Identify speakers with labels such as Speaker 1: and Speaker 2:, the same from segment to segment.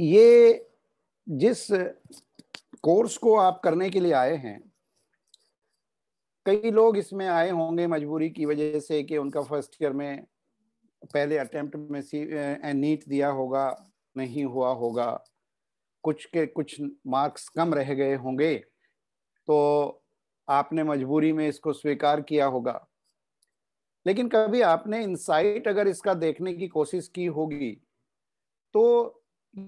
Speaker 1: ये जिस कोर्स को आप करने के लिए आए हैं कई लोग इसमें आए होंगे मजबूरी की वजह से कि उनका फर्स्ट ईयर में पहले अटेम्प्ट में सी नीट दिया होगा नहीं हुआ होगा कुछ के कुछ मार्क्स कम रह गए होंगे तो आपने मजबूरी में इसको स्वीकार किया होगा लेकिन कभी आपने इनसाइट अगर इसका देखने की कोशिश की होगी तो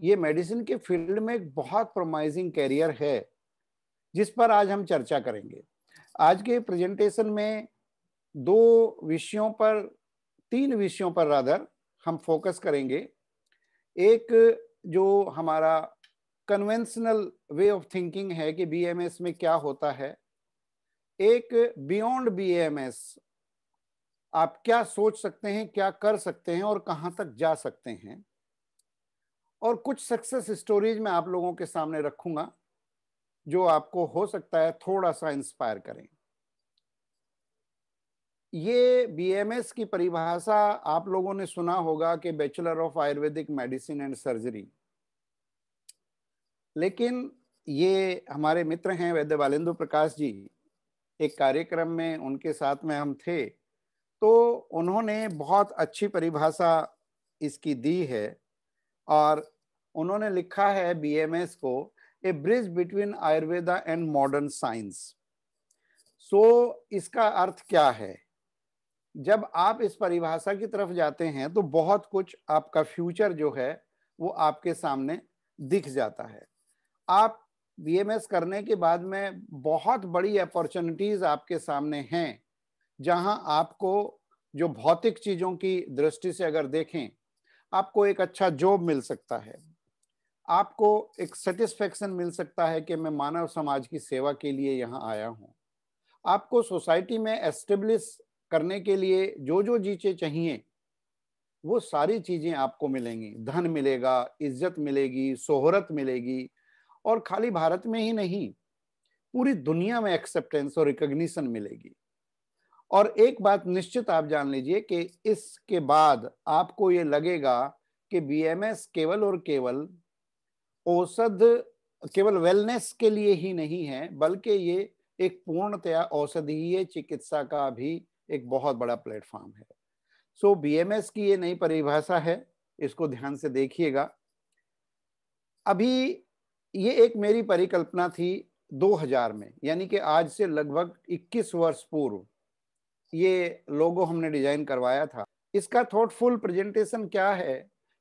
Speaker 1: ये मेडिसिन के फील्ड में एक बहुत प्रोमाइजिंग कैरियर है जिस पर आज हम चर्चा करेंगे आज के प्रेजेंटेशन में दो विषयों पर तीन विषयों पर रादर हम फोकस करेंगे एक जो हमारा कन्वेंशनल वे ऑफ थिंकिंग है कि बीएमएस में क्या होता है एक बियॉन्ड बीएमएस आप क्या सोच सकते हैं क्या कर सकते हैं और कहां तक जा सकते हैं और कुछ सक्सेस स्टोरीज मैं आप लोगों के सामने रखूंगा जो आपको हो सकता है थोड़ा सा इंस्पायर करें ये बीएमएस की परिभाषा आप लोगों ने सुना होगा कि bachelor of Ayurvedic medicine and surgery लेकिन ये हमारे मित्र हैं वैद्य बालेंदु प्रकाश जी एक कार्यक्रम में उनके साथ में हम थे तो उन्होंने बहुत अच्छी परिभाषा इसकी दी है और उन्होंने लिखा है बीएमएस को a bridge between Ayurveda and modern science so इसका अर्थ क्या है जब आप इस परिभाषा की तरफ जाते हैं तो बहुत कुछ आपका फ्यूचर जो है वो आपके सामने दिख जाता है आप बीएमएस करने के बाद में बहुत बड़ी अपॉर्चुनिटीज आपके सामने हैं जहां आपको जो भौतिक चीज़ों की दृष्टि से अगर देखें आपको एक अच्छा जॉब मिल सकता है आपको एक सेटिस्फेक्शन मिल सकता है कि मैं मानव समाज की सेवा के लिए यहाँ आया हूँ आपको सोसाइटी में एस्टेब्लिश करने के लिए जो जो चीज़ें चाहिए वो सारी चीज़ें आपको मिलेंगी धन मिलेगा इज्जत मिलेगी शोहरत मिलेगी और खाली भारत में ही नहीं पूरी दुनिया में एक्सेप्टेंस और रिकग्निशन मिलेगी और एक बात निश्चित आप जान लीजिए कि इसके बाद आपको ये लगेगा कि बीएमएस केवल और केवल औषध केवल वेलनेस के लिए ही नहीं है बल्कि ये एक पूर्णतया औषधीय चिकित्सा का भी एक बहुत बड़ा प्लेटफॉर्म है सो so, बीएमएस की ये नई परिभाषा है इसको ध्यान से देखिएगा अभी ये एक मेरी परिकल्पना थी 2000 में यानी कि आज से लगभग 21 वर्ष पूर्व ये लोगो हमने डिजाइन करवाया था इसका थॉटफुल प्रेजेंटेशन क्या है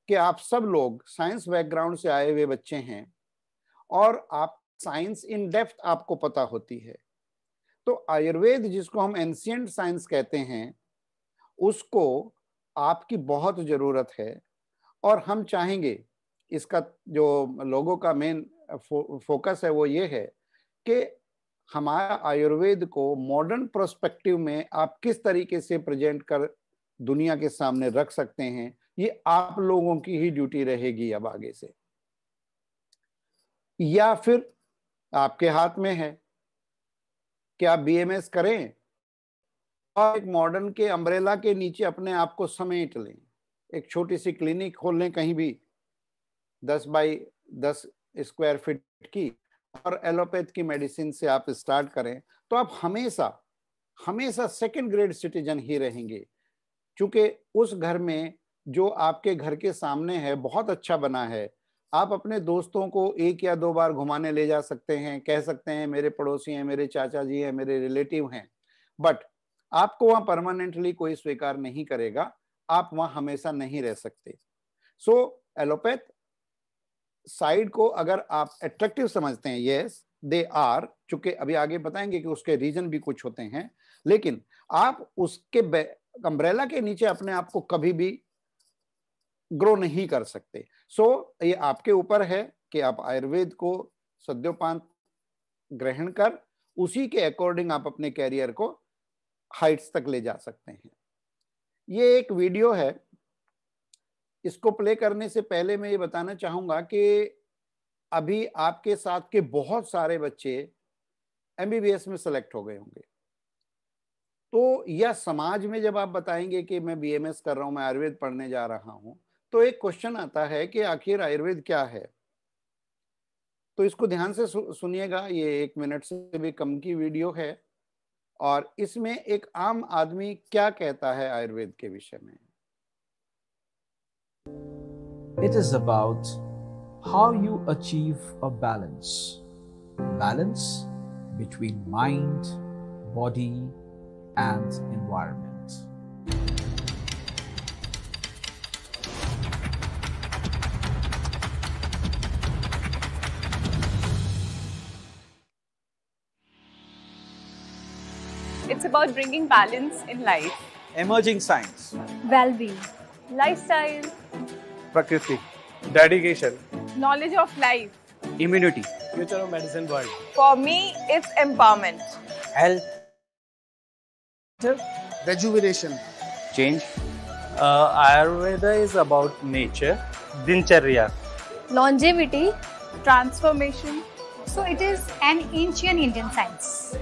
Speaker 1: कि आप सब लोग साइंस बैकग्राउंड से आए हुए बच्चे हैं और आप साइंस इन डेप्थ आपको पता होती है तो आयुर्वेद जिसको हम एंशियंट साइंस कहते हैं उसको आपकी बहुत ज़रूरत है और हम चाहेंगे इसका जो लोगों का मेन फो, फोकस है वो ये है कि हमारा आयुर्वेद को मॉडर्न प्रोस्पेक्टिव में आप किस तरीके से प्रेजेंट कर दुनिया के सामने रख सकते हैं ये आप लोगों की ही ड्यूटी रहेगी अब आगे से या फिर आपके हाथ में है कि आप बीएमएस करें और एक मॉडर्न के अम्ब्रेला के नीचे अपने आप को समेट लें एक छोटी सी क्लिनिक खोल लें कहीं भी दस बाई दस स्क्वायर फीट की और एलोपैथ की मेडिसिन से आप स्टार्ट करें तो आप हमेशा हमेशा सेकेंड ग्रेड सिटीजन ही रहेंगे क्योंकि उस घर में जो आपके घर के सामने है बहुत अच्छा बना है आप अपने दोस्तों को एक या दो बार घुमाने ले जा सकते हैं कह सकते हैं मेरे पड़ोसी हैं मेरे चाचा जी हैं मेरे रिलेटिव हैं बट आपको वहाँ परमानेंटली कोई स्वीकार नहीं करेगा आप वहाँ हमेशा नहीं रह सकते सो एलोपैथ साइड को अगर आप एट्रेक्टिव समझते हैं यस दे आर चूंकि अभी आगे बताएंगे कि उसके रीजन भी कुछ होते हैं लेकिन आप उसके अम्ब्रेला के नीचे अपने आप को कभी भी ग्रो नहीं कर सकते सो so, ये आपके ऊपर है कि आप आयुर्वेद को सद्योपांत ग्रहण कर उसी के अकॉर्डिंग आप अपने कैरियर को हाइट्स तक ले जा सकते हैं ये एक वीडियो है इसको प्ले करने से पहले मैं ये बताना चाहूंगा कि अभी आपके साथ के बहुत सारे बच्चे एमबीबीएस में सेलेक्ट हो गए होंगे तो यह समाज में जब आप बताएंगे कि मैं बी कर रहा हूं मैं आयुर्वेद पढ़ने जा रहा हूं तो एक क्वेश्चन आता है कि आखिर आयुर्वेद क्या है तो इसको ध्यान से सुनिएगा ये एक मिनट से भी कम की वीडियो है और इसमें एक आम आदमी क्या कहता है आयुर्वेद के विषय में It is about how you achieve a balance. Balance between mind, body, and environment. It's about bringing balance in life. Emerging science. Well-being lifestyle, Prakriti, dedication, knowledge of life, immunity, future of medicine world. For me, it's empowerment, health, rejuvenation, change. Uh, Ayurveda is about nature, dincharya, longevity, transformation. So it is an ancient Indian science.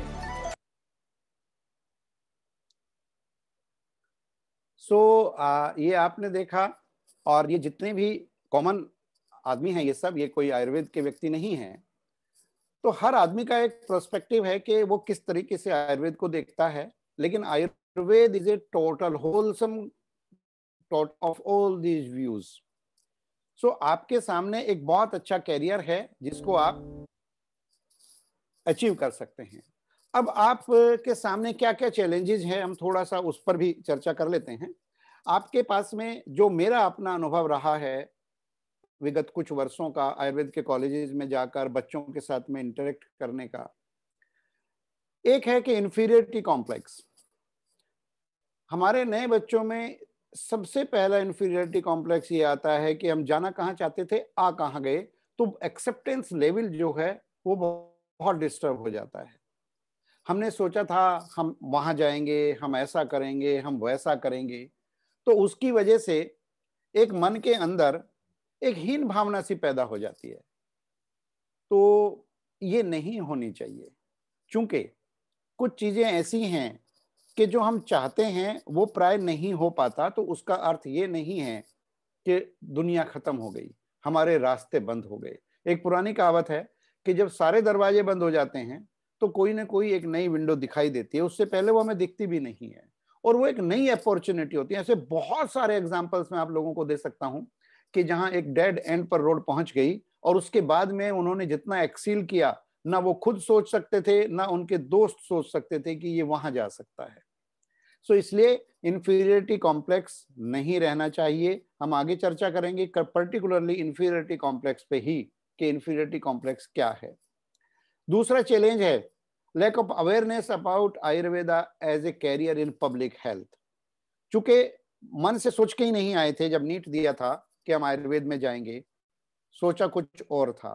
Speaker 1: So so, ये आपने देखा और ये जितने भी common आदमी हैं ये सब ये कोई आयुर्वेद के व्यक्ति नहीं है तो हर आदमी का एक प्रोस्पेक्टिव है कि वो किस तरीके से आयुर्वेद को देखता है लेकिन Ayurveda is a total wholesome of all these views so आपके सामने एक बहुत अच्छा कैरियर है जिसको आप अचीव कर सकते हैं अब आप के सामने क्या क्या चैलेंजेस हैं हम थोड़ा सा उस पर भी चर्चा कर लेते हैं आपके पास में जो मेरा अपना अनुभव रहा है विगत कुछ वर्षों का आयुर्वेद के कॉलेजेस में जाकर बच्चों के साथ में इंटरेक्ट करने का एक है कि इंफीरियरिटी कॉम्प्लेक्स हमारे नए बच्चों में सबसे पहला इंफीरियरिटी कॉम्प्लेक्स ये आता है कि हम जाना कहाँ चाहते थे आ कहाँ गए तो एक्सेप्टेंस लेवल जो है वो बहुत डिस्टर्ब हो जाता है हमने सोचा था हम वहां जाएंगे हम ऐसा करेंगे हम वैसा करेंगे तो उसकी वजह से एक मन के अंदर एक हीन भावना सी पैदा हो जाती है तो ये नहीं होनी चाहिए क्योंकि कुछ चीज़ें ऐसी हैं कि जो हम चाहते हैं वो प्राय नहीं हो पाता तो उसका अर्थ ये नहीं है कि दुनिया ख़त्म हो गई हमारे रास्ते बंद हो गए एक पुरानी कहावत है कि जब सारे दरवाजे बंद हो जाते हैं तो कोई ना कोई एक नई विंडो दिखाई देती है उससे पहले वो हमें दिखती भी नहीं है और वो एक नई अपॉर्चुनिटी होती है ऐसे बहुत सारे एग्जाम्पल्स मैं आप लोगों को दे सकता हूँ कि जहाँ एक डेड एंड पर रोड पहुंच गई और उसके बाद में उन्होंने जितना एक्सील किया ना वो खुद सोच सकते थे ना उनके दोस्त सोच सकते थे कि ये वहां जा सकता है सो so, इसलिए इंफीरियरिटी कॉम्प्लेक्स नहीं रहना चाहिए हम आगे चर्चा करेंगे पर्टिकुलरली इन्फीरियरिटी कॉम्प्लेक्स पे ही कि इन्फीरियरिटी कॉम्प्लेक्स क्या है दूसरा चैलेंज है lack of awareness about Ayurveda as a career in public health चूंकि मन से सोच के ही नहीं आए थे जब नीट दिया था कि हम आयुर्वेद में जाएंगे सोचा कुछ और था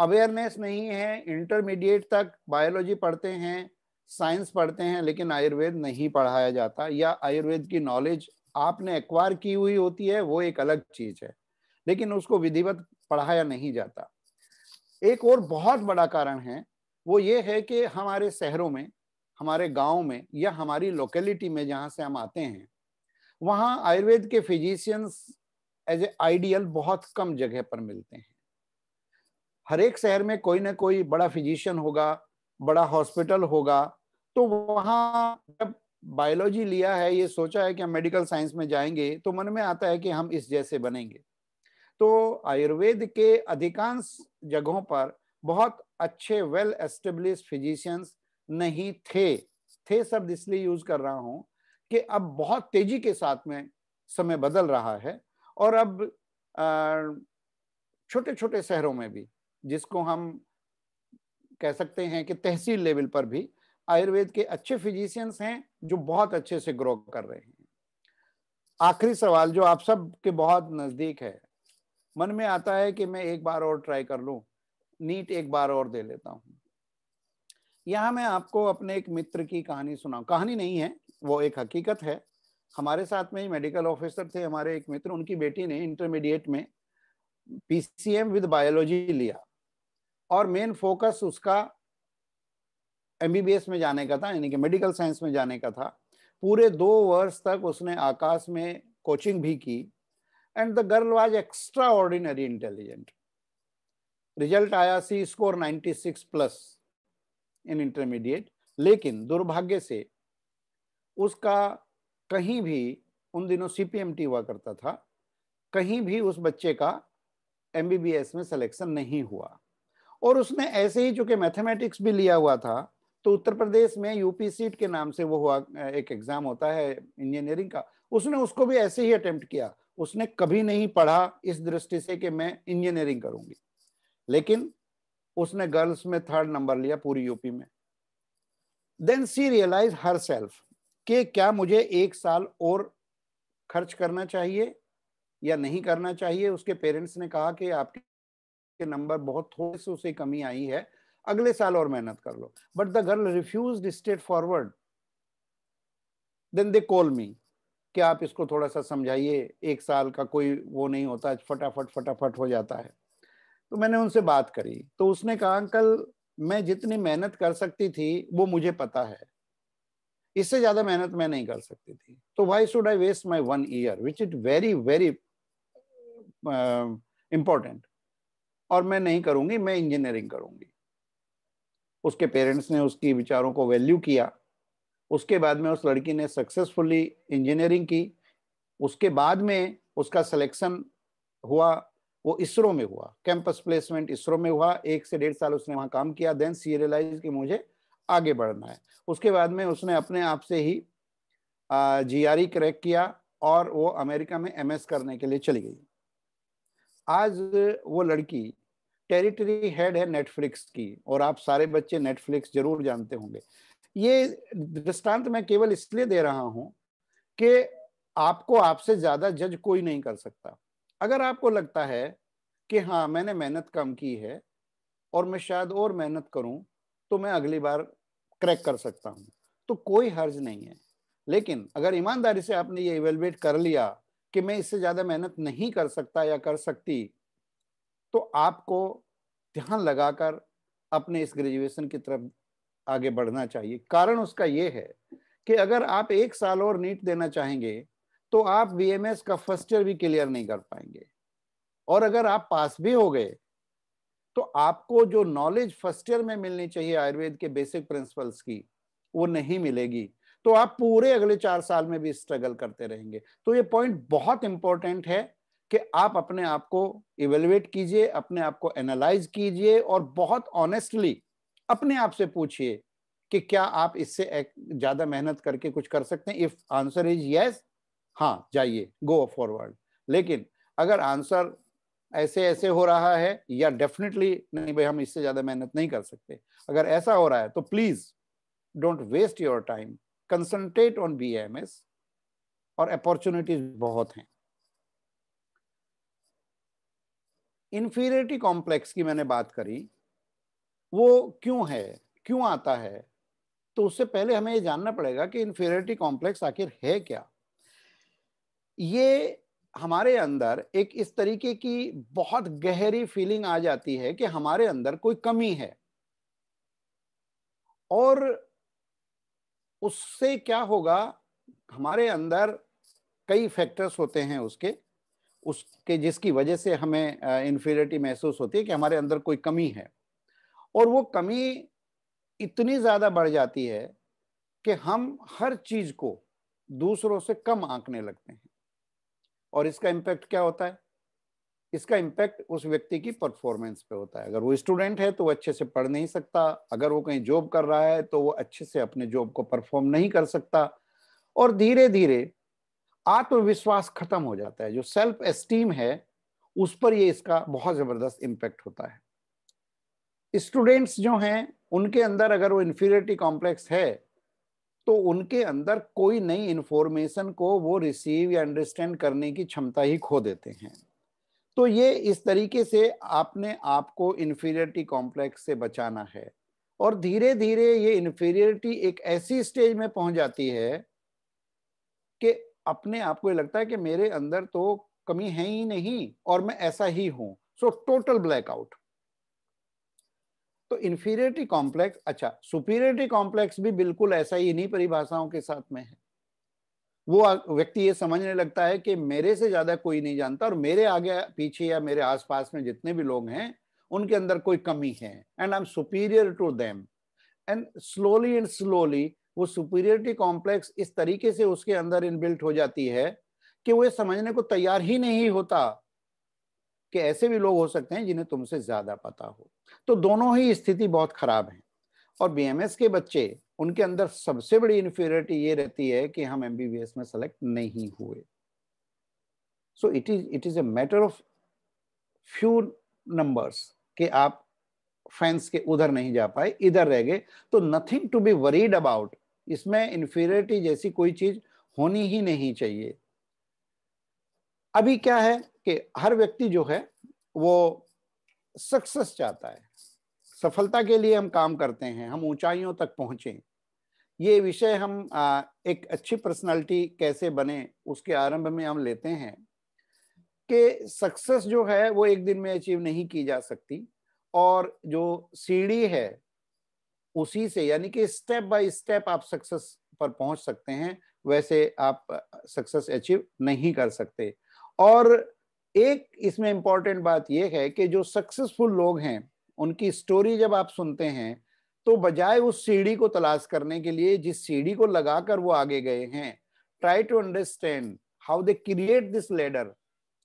Speaker 1: अवेयरनेस नहीं है इंटरमीडिएट तक बायोलॉजी पढ़ते हैं साइंस पढ़ते हैं लेकिन आयुर्वेद नहीं पढ़ाया जाता या आयुर्वेद की नॉलेज आपने एक्वायर की हुई होती है वो एक अलग चीज है लेकिन उसको विधिवत पढ़ाया नहीं जाता एक और बहुत बड़ा कारण है वो ये है कि हमारे शहरों में हमारे गाँव में या हमारी लोकेलिटी में जहाँ से हम आते हैं वहाँ आयुर्वेद के फिजिशियंस एज ए आइडियल बहुत कम जगह पर मिलते हैं हर एक शहर में कोई ना कोई बड़ा फिजिशियन होगा बड़ा हॉस्पिटल होगा तो वहाँ जब बायोलॉजी लिया है ये सोचा है कि हम मेडिकल साइंस में जाएंगे तो मन में आता है कि हम इस जैसे बनेंगे तो आयुर्वेद के अधिकांश जगहों पर बहुत अच्छे वेल एस्टेब्लिश फिजिशियंस नहीं थे थे शब्द इसलिए यूज कर रहा हूँ कि अब बहुत तेजी के साथ में समय बदल रहा है और अब छोटे छोटे शहरों में भी जिसको हम कह सकते हैं कि तहसील लेवल पर भी आयुर्वेद के अच्छे फिजिशियंस हैं जो बहुत अच्छे से ग्रो कर रहे हैं आखिरी सवाल जो आप सब के बहुत नजदीक है मन में आता है कि मैं एक बार और ट्राई कर लू नीट एक बार और दे लेता हूँ यहाँ मैं आपको अपने एक मित्र की कहानी सुनाऊ कहानी नहीं है वो एक हकीकत है हमारे साथ में ही मेडिकल ऑफिसर थे हमारे एक मित्र उनकी बेटी ने इंटरमीडिएट में पीसीएम विद बायोलॉजी लिया और मेन फोकस उसका एमबीबीएस में जाने का था यानी कि मेडिकल साइंस में जाने का था पूरे दो वर्ष तक उसने आकाश में कोचिंग भी की and the girl girl extraordinary intelligent result आया she score ninety six plus in intermediate लेकिन दुर्भाग्य से उसका कहीं भी उन दिनों सीपीएमटी हुआ करता था कहीं भी उस बच्चे का एमबीबीएस में सिलेक्शन नहीं हुआ और उसने ऐसे ही चूंकि मैथमेटिक्स भी लिया हुआ था तो उत्तर प्रदेश में यूपी सीट के नाम से वो हुआ एक एग्जाम होता है इंजीनियरिंग का उसने उसको भी ऐसे ही अटेम्प्ट किया उसने कभी नहीं पढ़ा इस दृष्टि से कि मैं इंजीनियरिंग करूंगी लेकिन उसने गर्ल्स में थर्ड नंबर लिया पूरी यूपी में then she realise her self कि क्या मुझे एक साल और खर्च करना चाहिए या नहीं करना चाहिए उसके पेरेंट्स ने कहा कि आपके नंबर बहुत थोड़े से उसे कमी आई है अगले साल और मेहनत कर लो but the girl refuse straightforward then they call me कि आप इसको थोड़ा सा समझाइए एक साल का कोई वो नहीं होता फटाफट फटाफट हो जाता है तो मैंने उनसे बात करी तो उसने कहा अंकल मैं जितनी मेहनत कर सकती थी वो मुझे पता है इससे ज्यादा मेहनत मैं नहीं कर सकती थी तो why should I waste my one year which is very very important और मैं नहीं करूंगी मैं इंजीनियरिंग करूंगी उसके पेरेंट्स ने उसकी विचारों को वैल्यू किया उसके बाद में उस लड़की ने सक्सेसफुली इंजीनियरिंग की उसके बाद में उसका सिलेक्शन हुआ वो इसरो में हुआ कैंपस प्लेसमेंट इसरो में हुआ एक से डेढ़ साल उसने वहाँ काम किया देन सी रियलाइज कि मुझे आगे बढ़ना है उसके बाद में उसने अपने आप से ही जी आर ई क्रैक किया और वो अमेरिका में एम करने के लिए चली गई आज वो लड़की टेरिटरी हेड है नेटफ्लिक्स की और आप सारे बच्चे नेटफ्लिक्स जरूर जानते होंगे ये दृष्टांत मैं केवल इसलिए दे रहा हूं कि आपको आपसे ज्यादा जज कोई नहीं कर सकता अगर आपको लगता है कि हाँ मैंने मेहनत कम की है और मैं शायद और मेहनत करूं तो मैं अगली बार क्रैक कर सकता हूं तो कोई हर्ज नहीं है लेकिन अगर ईमानदारी से आपने ये इवेलुएट कर लिया कि मैं इससे ज्यादा मेहनत नहीं कर सकता या कर सकती तो आपको ध्यान लगाकर अपने इस ग्रेजुएशन की तरफ आगे बढ़ना चाहिए कारण उसका ये है कि अगर आप एक साल और नीट देना चाहेंगे तो आप बी का फर्स्ट ईयर भी क्लियर नहीं कर पाएंगे और अगर आप पास भी हो गए तो आपको जो नॉलेज फर्स्ट ईयर में मिलनी चाहिए आयुर्वेद के बेसिक प्रिंसिपल्स की वो नहीं मिलेगी तो आप पूरे अगले चार साल में भी स्ट्रगल करते रहेंगे तो ये पॉइंट बहुत इंपॉर्टेंट है कि आप अपने आप को इवेलुएट कीजिए अपने आप को एनालाइज कीजिए और बहुत ऑनेस्टली अपने आप से पूछिए कि क्या आप इससे ज्यादा मेहनत करके कुछ कर सकते हैं इफ आंसर इज यस हाँ जाइए गो फॉरवर्ड लेकिन अगर आंसर ऐसे ऐसे हो रहा है या डेफिनेटली नहीं भाई हम इससे ज्यादा मेहनत नहीं कर सकते अगर ऐसा हो रहा है तो please don't waste your time concentrate on B M S और अपॉर्चुनिटीज बहुत हैं इंफीरियरिटी कॉम्प्लेक्स की मैंने बात करी वो क्यों है क्यों आता है तो उससे पहले हमें ये जानना पड़ेगा कि इन्फेरिटी कॉम्प्लेक्स आखिर है क्या ये हमारे अंदर एक इस तरीके की बहुत गहरी फीलिंग आ जाती है कि हमारे अंदर कोई कमी है और उससे क्या होगा हमारे अंदर कई फैक्टर्स होते हैं उसके उसके जिसकी वजह से हमें इन्फीरियरिटी महसूस होती है कि हमारे अंदर कोई कमी है और वो कमी इतनी ज़्यादा बढ़ जाती है कि हम हर चीज़ को दूसरों से कम आंकने लगते हैं और इसका इम्पैक्ट क्या होता है इसका इम्पैक्ट उस व्यक्ति की परफॉर्मेंस पे होता है अगर वो स्टूडेंट है तो वो अच्छे से पढ़ नहीं सकता अगर वो कहीं जॉब कर रहा है तो वो अच्छे से अपने जॉब को परफॉर्म नहीं कर सकता और धीरे धीरे आत्मविश्वास खत्म हो जाता है जो सेल्फ एस्टीम है उस पर ये इसका बहुत ज़बरदस्त इम्पैक्ट होता है स्टूडेंट्स जो हैं उनके अंदर अगर वो इन्फीरियरिटी कॉम्प्लेक्स है तो उनके अंदर कोई नई इन्फॉर्मेशन को वो रिसीव या अंडरस्टैंड करने की क्षमता ही खो देते हैं तो ये इस तरीके से आपने आपको इन्फीरियरिटी कॉम्प्लेक्स से बचाना है और धीरे धीरे ये इन्फीरियरिटी एक ऐसी स्टेज में पहुंच जाती है कि अपने आप को लगता है कि मेरे अंदर तो कमी है ही नहीं और मैं ऐसा ही हूं सो टोटल ब्लैकआउट तो इंफीरियरिटी कॉम्प्लेक्स अच्छा सुपीरियरिटी कॉम्प्लेक्स भी बिल्कुल ऐसा ही इन्हीं परिभाषाओं के साथ में है वो व्यक्ति ये समझने लगता है कि मेरे से ज्यादा कोई नहीं जानता और मेरे आगे पीछे या मेरे आसपास में जितने भी लोग हैं उनके अंदर कोई कमी है and I am superior to them and slowly and slowly वो सुपीरियरिटी कॉम्प्लेक्स इस तरीके से उसके अंदर इनबिल्ट हो जाती है कि वो समझने को तैयार ही नहीं होता कि ऐसे भी लोग हो सकते हैं जिन्हें तुमसे ज़्यादा पता हो तो दोनों ही स्थिति बहुत ख़राब है और बीएमएस के बच्चे उनके अंदर सबसे बड़ी इन्फीरियरिटी ये रहती है कि हम एमबीबीएस में सेलेक्ट नहीं हुए so it is it is a matter of few numbers कि आप फैंस के उधर नहीं जा पाए इधर रह गए तो nothing to be worried about इसमें इन्फीरियरिटी जैसी कोई चीज़ होनी ही नहीं चाहिए अभी क्या है कि हर व्यक्ति जो है वो सक्सेस चाहता है सफलता के लिए हम काम करते हैं हम ऊंचाइयों तक पहुंचे ये विषय हम आ, एक अच्छी पर्सनालिटी कैसे बने उसके आरंभ में हम लेते हैं कि सक्सेस जो है वो एक दिन में अचीव नहीं की जा सकती और जो सीढ़ी है उसी से यानी कि स्टेप बाय स्टेप आप सक्सेस पर पहुंच सकते हैं वैसे आप सक्सेस अचीव नहीं कर सकते और एक इसमें इंपॉर्टेंट बात यह है कि जो सक्सेसफुल लोग हैं उनकी स्टोरी जब आप सुनते हैं तो बजाय उस सीढ़ी को तलाश करने के लिए जिस सीढ़ी को लगाकर वो आगे गए हैं try to understand how they create this ladder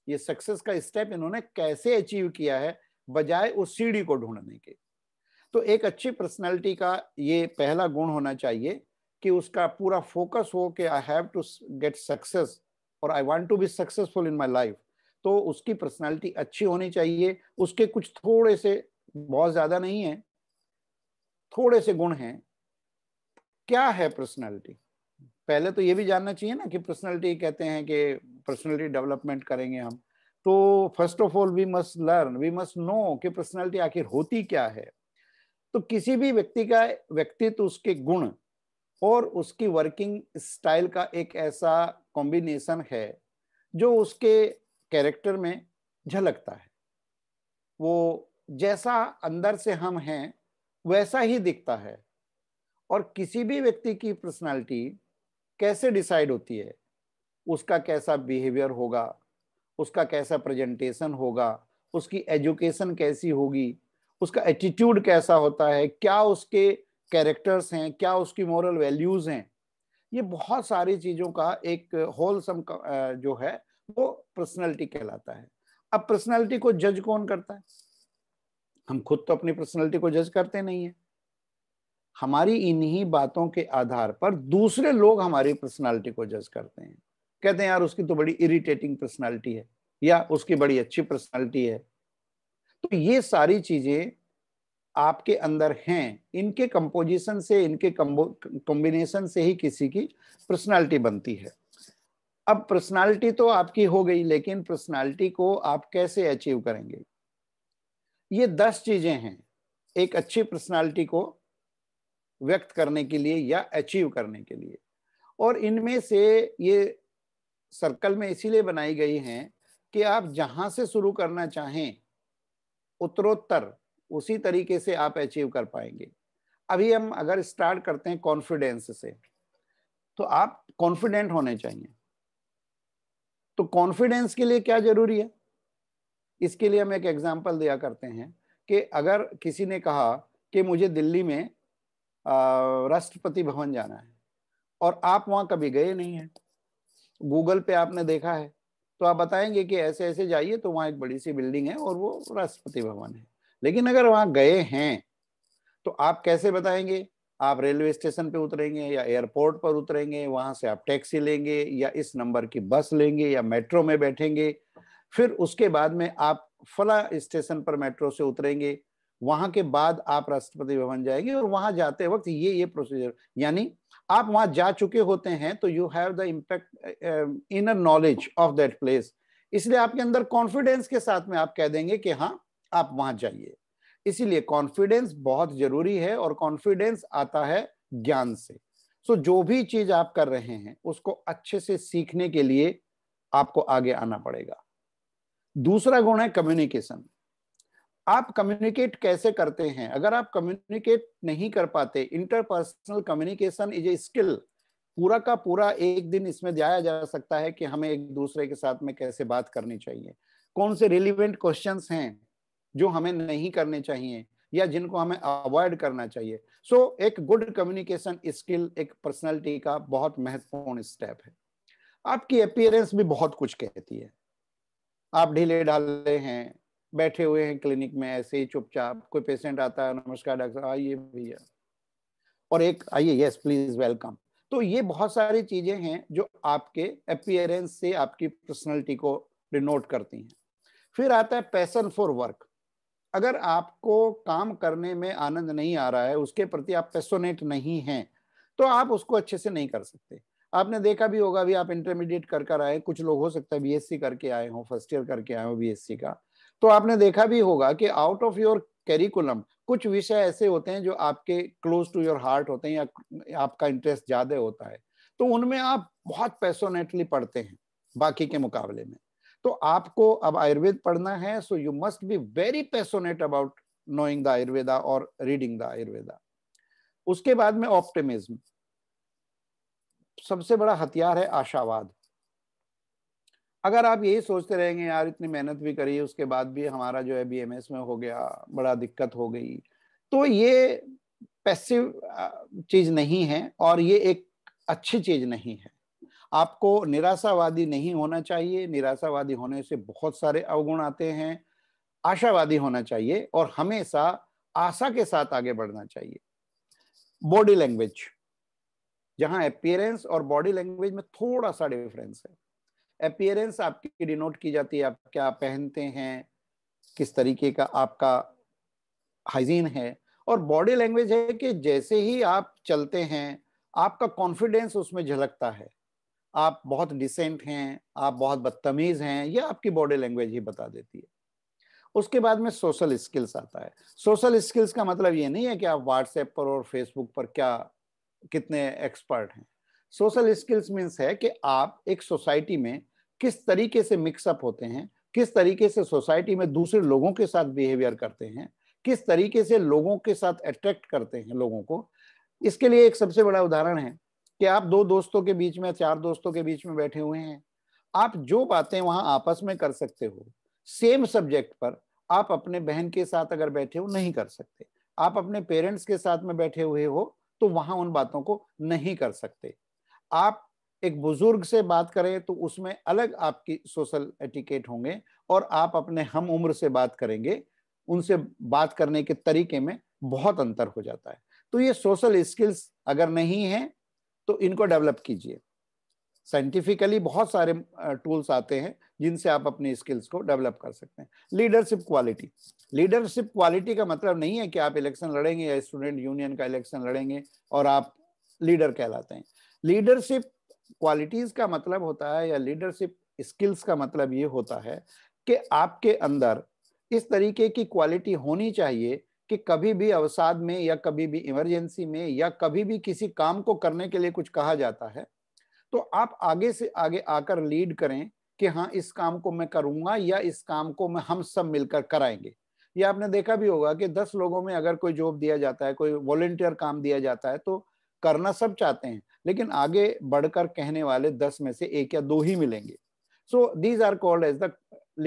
Speaker 1: ये सक्सेस का स्टेप इन्होंने कैसे अचीव किया है बजाय उस सीढ़ी को ढूंढने के तो एक अच्छी पर्सनैलिटी का ये पहला गुण होना चाहिए कि उसका पूरा फोकस हो कि I have to get success और I want to be successful in my life तो उसकी पर्सनालिटी अच्छी होनी चाहिए उसके कुछ थोड़े से बहुत ज्यादा नहीं है थोड़े से गुण हैं क्या है पर्सनालिटी पहले तो ये भी जानना चाहिए ना कि पर्सनालिटी कहते हैं कि पर्सनालिटी डेवलपमेंट करेंगे हम तो first of all we must learn we must know कि पर्सनालिटी आखिर होती क्या है तो किसी भी व्यक्ति का व्यक्तित्व उसके गुण और उसकी वर्किंग स्टाइल का एक ऐसा कॉम्बिनेशन है जो उसके कैरेक्टर में झलकता है वो जैसा अंदर से हम हैं वैसा ही दिखता है और किसी भी व्यक्ति की पर्सनालिटी कैसे डिसाइड होती है उसका कैसा बिहेवियर होगा उसका कैसा प्रेजेंटेशन होगा उसकी एजुकेशन कैसी होगी उसका एटीट्यूड कैसा होता है क्या उसके कैरेक्टर्स हैं क्या उसकी मॉरल वैल्यूज़ हैं ये बहुत सारी चीज़ों का एक होलसम जो है वो पर्सनैलिटी कहलाता है अब पर्सनैलिटी को जज कौन करता है हम खुद तो अपनी पर्सनैलिटी को जज करते नहीं है हमारी इन्हीं बातों के आधार पर दूसरे लोग हमारी पर्सनालिटी को जज करते हैं कहते हैं यार उसकी तो बड़ी इरिटेटिंग पर्सनालिटी है या उसकी बड़ी अच्छी पर्सनालिटी है तो ये सारी चीजें आपके अंदर हैं इनके कंपोजिशन से इनके कॉम्बिनेशन से ही किसी की पर्सनालिटी बनती है अब पर्सनालिटी तो आपकी हो गई लेकिन पर्सनालिटी को आप कैसे अचीव करेंगे ये दस चीजें हैं एक अच्छी पर्सनालिटी को व्यक्त करने के लिए या अचीव करने के लिए और इनमें से ये सर्कल में इसीलिए बनाई गई हैं कि आप जहां से शुरू करना चाहें उत्तरोत्तर उसी तरीके से आप अचीव कर पाएंगे अभी हम अगर स्टार्ट करते हैं कॉन्फिडेंस से तो आप कॉन्फिडेंट होने चाहिए तो कॉन्फिडेंस के लिए क्या जरूरी है इसके लिए हम एक एग्जाम्पल दिया करते हैं कि अगर किसी ने कहा कि मुझे दिल्ली में राष्ट्रपति भवन जाना है और आप वहां कभी गए नहीं है गूगल पे आपने देखा है तो आप बताएंगे कि ऐसे ऐसे जाइए तो वहां एक बड़ी सी बिल्डिंग है और वो राष्ट्रपति भवन है लेकिन अगर वहां गए हैं तो आप कैसे बताएंगे आप रेलवे स्टेशन पे उतरेंगे या एयरपोर्ट पर उतरेंगे वहां से आप टैक्सी लेंगे या इस नंबर की बस लेंगे या मेट्रो में बैठेंगे फिर उसके बाद में आप फला स्टेशन पर मेट्रो से उतरेंगे वहां के बाद आप राष्ट्रपति भवन जाएंगे और वहां जाते वक्त ये ये प्रोसीजर यानी आप वहां जा चुके होते हैं तो you have the impact inner knowledge of that place इसलिए आपके अंदर कॉन्फिडेंस के साथ में आप कह देंगे कि हाँ आप वहां जाइए इसीलिए कॉन्फिडेंस बहुत जरूरी है और कॉन्फिडेंस आता है ज्ञान से सो जो भी चीज आप कर रहे हैं उसको अच्छे से सीखने के लिए आपको आगे आना पड़ेगा दूसरा गुण है कम्युनिकेशन आप कम्युनिकेट कैसे करते हैं अगर आप कम्युनिकेट नहीं कर पाते interpersonal communication is a skill पूरा का पूरा एक दिन इसमें जाया जा सकता है कि हमें एक दूसरे के साथ में कैसे बात करनी चाहिए कौन से रिलीवेंट क्वेश्चंस हैं जो हमें नहीं करने चाहिए या जिनको हमें अवॉइड करना चाहिए सो so, एक गुड कम्युनिकेशन स्किल एक पर्सनैलिटी का बहुत महत्वपूर्ण स्टेप है आपकी अपियरेंस भी बहुत कुछ कहती है आप ढीले ढाले हैं बैठे हुए हैं क्लिनिक में ऐसे ही चुपचाप कोई पेशेंट आता है नमस्कार डॉक्टर आइए भैया और एक आइए यस प्लीज वेलकम तो ये बहुत सारी चीजें हैं जो आपके अपियरेंस से आपकी पर्सनैलिटी को डिनोट करती हैं फिर आता है पैसन फॉर वर्क अगर आपको काम करने में आनंद नहीं आ रहा है उसके प्रति आप पैसोनेट नहीं हैं तो आप उसको अच्छे से नहीं कर सकते आपने देखा भी होगा अभी आप इंटरमीडिएट कर कर आए कुछ लोग हो सकता है बीएससी करके आए हो फर्स्ट ईयर करके आए हो बीएससी का तो आपने देखा भी होगा कि आउट ऑफ योर कैरिकुलम कुछ विषय ऐसे होते हैं जो आपके क्लोज टू योर हार्ट होते हैं या आपका इंटरेस्ट ज्यादा होता है तो उनमें आप बहुत पैसोनेटली पढ़ते हैं बाकी के मुकाबले में तो आपको अब आयुर्वेद पढ़ना है so you must be very passionate about knowing the Ayurveda और रीडिंग द आयुर्वेदा उसके बाद में ऑप्टिमिज्म सबसे बड़ा हथियार है आशावाद अगर आप यही सोचते रहेंगे यार इतनी मेहनत भी करी उसके बाद भी हमारा जो है बी में हो गया बड़ा दिक्कत हो गई तो ये पैसिव चीज नहीं है और ये एक अच्छी चीज नहीं है आपको निराशावादी नहीं होना चाहिए निराशावादी होने से बहुत सारे अवगुण आते हैं आशावादी होना चाहिए और हमेशा आशा के साथ आगे बढ़ना चाहिए बॉडी लैंग्वेज जहां अपियरेंस और बॉडी लैंग्वेज में थोड़ा सा डिफरेंस है अपियरेंस आपकी डिनोट की जाती है आप क्या पहनते हैं किस तरीके का आपका हाइजीन है और बॉडी लैंग्वेज है कि जैसे ही आप चलते हैं आपका कॉन्फिडेंस उसमें झलकता है आप बहुत डिसेंट हैं आप बहुत बदतमीज हैं यह आपकी बॉडी लैंग्वेज ही बता देती है उसके बाद में सोशल स्किल्स आता है सोशल स्किल्स का मतलब ये नहीं है कि आप व्हाट्सएप पर और फेसबुक पर क्या कितने एक्सपर्ट हैं सोशल स्किल्स मीन्स है कि आप एक सोसाइटी में किस तरीके से मिक्सअप होते हैं किस तरीके से सोसाइटी में दूसरे लोगों के साथ बिहेवियर करते हैं किस तरीके से लोगों के साथ अट्रैक्ट करते हैं लोगों को इसके लिए एक सबसे बड़ा उदाहरण है कि आप दो दोस्तों के बीच में चार दोस्तों के बीच में बैठे हुए हैं आप जो बातें वहां आपस में कर सकते हो सेम सब्जेक्ट पर आप अपने बहन के साथ अगर बैठे हो नहीं कर सकते आप अपने पेरेंट्स के साथ में बैठे हुए हो तो वहां उन बातों को नहीं कर सकते आप एक बुजुर्ग से बात करें तो उसमें अलग आपकी सोशल एटिकेट होंगे और आप अपने हम उम्र से बात करेंगे उनसे बात करने के तरीके में बहुत अंतर हो जाता है तो ये सोशल स्किल्स अगर नहीं है तो इनको डेवलप कीजिए साइंटिफिकली बहुत सारे टूल्स आते हैं जिनसे आप अपने स्किल्स को डेवलप कर सकते हैं लीडरशिप क्वालिटी लीडरशिप क्वालिटी का मतलब नहीं है कि आप इलेक्शन लड़ेंगे या स्टूडेंट यूनियन का इलेक्शन लड़ेंगे और आप लीडर कहलाते हैं लीडरशिप क्वालिटीज का मतलब होता है या लीडरशिप स्किल्स का मतलब ये होता है कि आपके अंदर इस तरीके की क्वालिटी होनी चाहिए कि कभी भी अवसाद में या कभी भी इमरजेंसी में या कभी भी किसी काम को करने के लिए कुछ कहा जाता है तो आप आगे से आगे आकर लीड करें कि हाँ इस काम को मैं करूंगा या इस काम को मैं हम सब मिलकर कराएंगे या आपने देखा भी होगा कि दस लोगों में अगर कोई जॉब दिया जाता है कोई वॉलेंटियर काम दिया जाता है तो करना सब चाहते हैं लेकिन आगे बढ़कर कहने वाले दस में से एक या दो ही मिलेंगे so these are called as the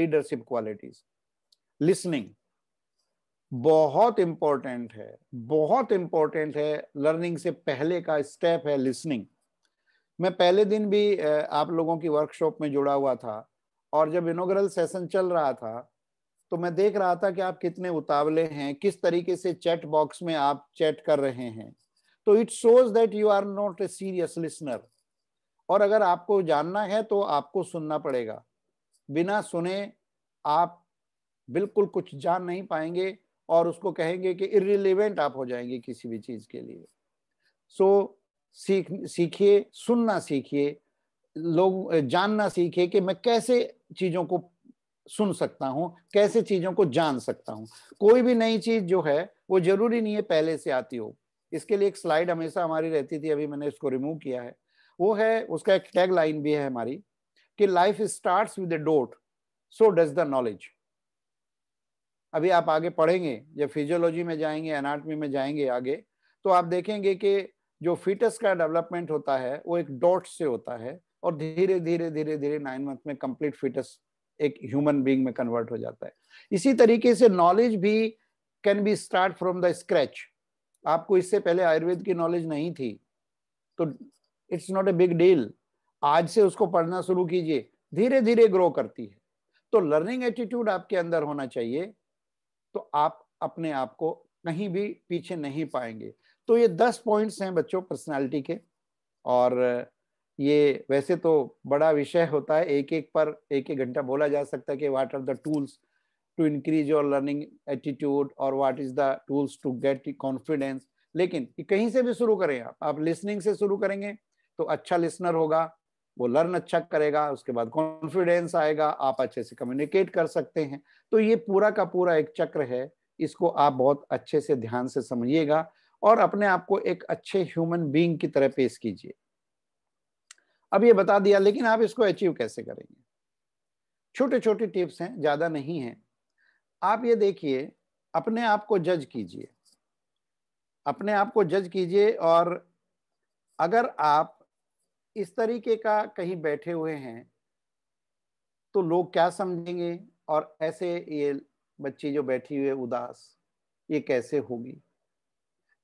Speaker 1: leadership qualities listening बहुत इंपॉर्टेंट है बहुत इंपॉर्टेंट है लर्निंग से पहले का स्टेप है लिसनिंग मैं पहले दिन भी आप लोगों की वर्कशॉप में जुड़ा हुआ था और जब इनोग्रल सेशन चल रहा था तो मैं देख रहा था कि आप कितने उतावले हैं किस तरीके से चैट बॉक्स में आप चैट कर रहे हैं तो it shows that you are not a serious listener और अगर आपको जानना है तो आपको सुनना पड़ेगा बिना सुने आप बिल्कुल कुछ जान नहीं पाएंगे और उसको कहेंगे कि इरिलेवेंट आप हो जाएंगे किसी भी चीज़ के लिए सो so, सीख सीखिए सुनना सीखिए लोग जानना सीखिए कि मैं कैसे चीज़ों को सुन सकता हूँ कैसे चीज़ों को जान सकता हूँ कोई भी नई चीज़ जो है वो जरूरी नहीं है पहले से आती हो इसके लिए एक स्लाइड हमेशा हमारी रहती थी अभी मैंने इसको रिमूव किया है वो है उसका एक टैग लाइन भी है हमारी कि life start with dot so does the knowledge अभी आप आगे पढ़ेंगे जब फिजियोलॉजी में जाएंगे एनाटमी में जाएंगे आगे तो आप देखेंगे कि जो फिटस का डेवलपमेंट होता है वो एक डॉट से होता है और धीरे धीरे धीरे धीरे नाइन मंथ में कंप्लीट फिटस एक ह्यूमन बींग में कन्वर्ट हो जाता है इसी तरीके से नॉलेज भी can be start from the scratch आपको इससे पहले आयुर्वेद की नॉलेज नहीं थी तो it's not a big deal आज से उसको पढ़ना शुरू कीजिए धीरे धीरे ग्रो करती है तो लर्निंग एटीट्यूड आपके अंदर होना चाहिए तो आप अपने आप को कहीं भी पीछे नहीं पाएंगे तो ये दस पॉइंट्स हैं बच्चों पर्सनालिटी के और ये वैसे तो बड़ा विषय होता है एक एक पर एक एक घंटा बोला जा सकता है कि what are the tools to increase your learning attitude और what is the tools to get confidence लेकिन कहीं से भी शुरू करें आप आप लिसनिंग से शुरू करेंगे तो अच्छा लिसनर होगा वो लर्न अच्छा करेगा उसके बाद कॉन्फिडेंस आएगा आप अच्छे से कम्युनिकेट कर सकते हैं तो ये पूरा का पूरा एक चक्र है इसको आप बहुत अच्छे से ध्यान से समझिएगा और अपने आप को एक अच्छे ह्यूमन बीइंग की तरह पेश कीजिए अब ये बता दिया लेकिन आप इसको अचीव कैसे करेंगे छोटे छोटे टिप्स हैं ज़्यादा नहीं है आप ये देखिए अपने आप को जज कीजिए अपने आप को जज कीजिए और अगर आप इस तरीके का कहीं बैठे हुए हैं तो लोग क्या समझेंगे और ऐसे ये बच्ची जो बैठी हुई है उदास ये कैसे होगी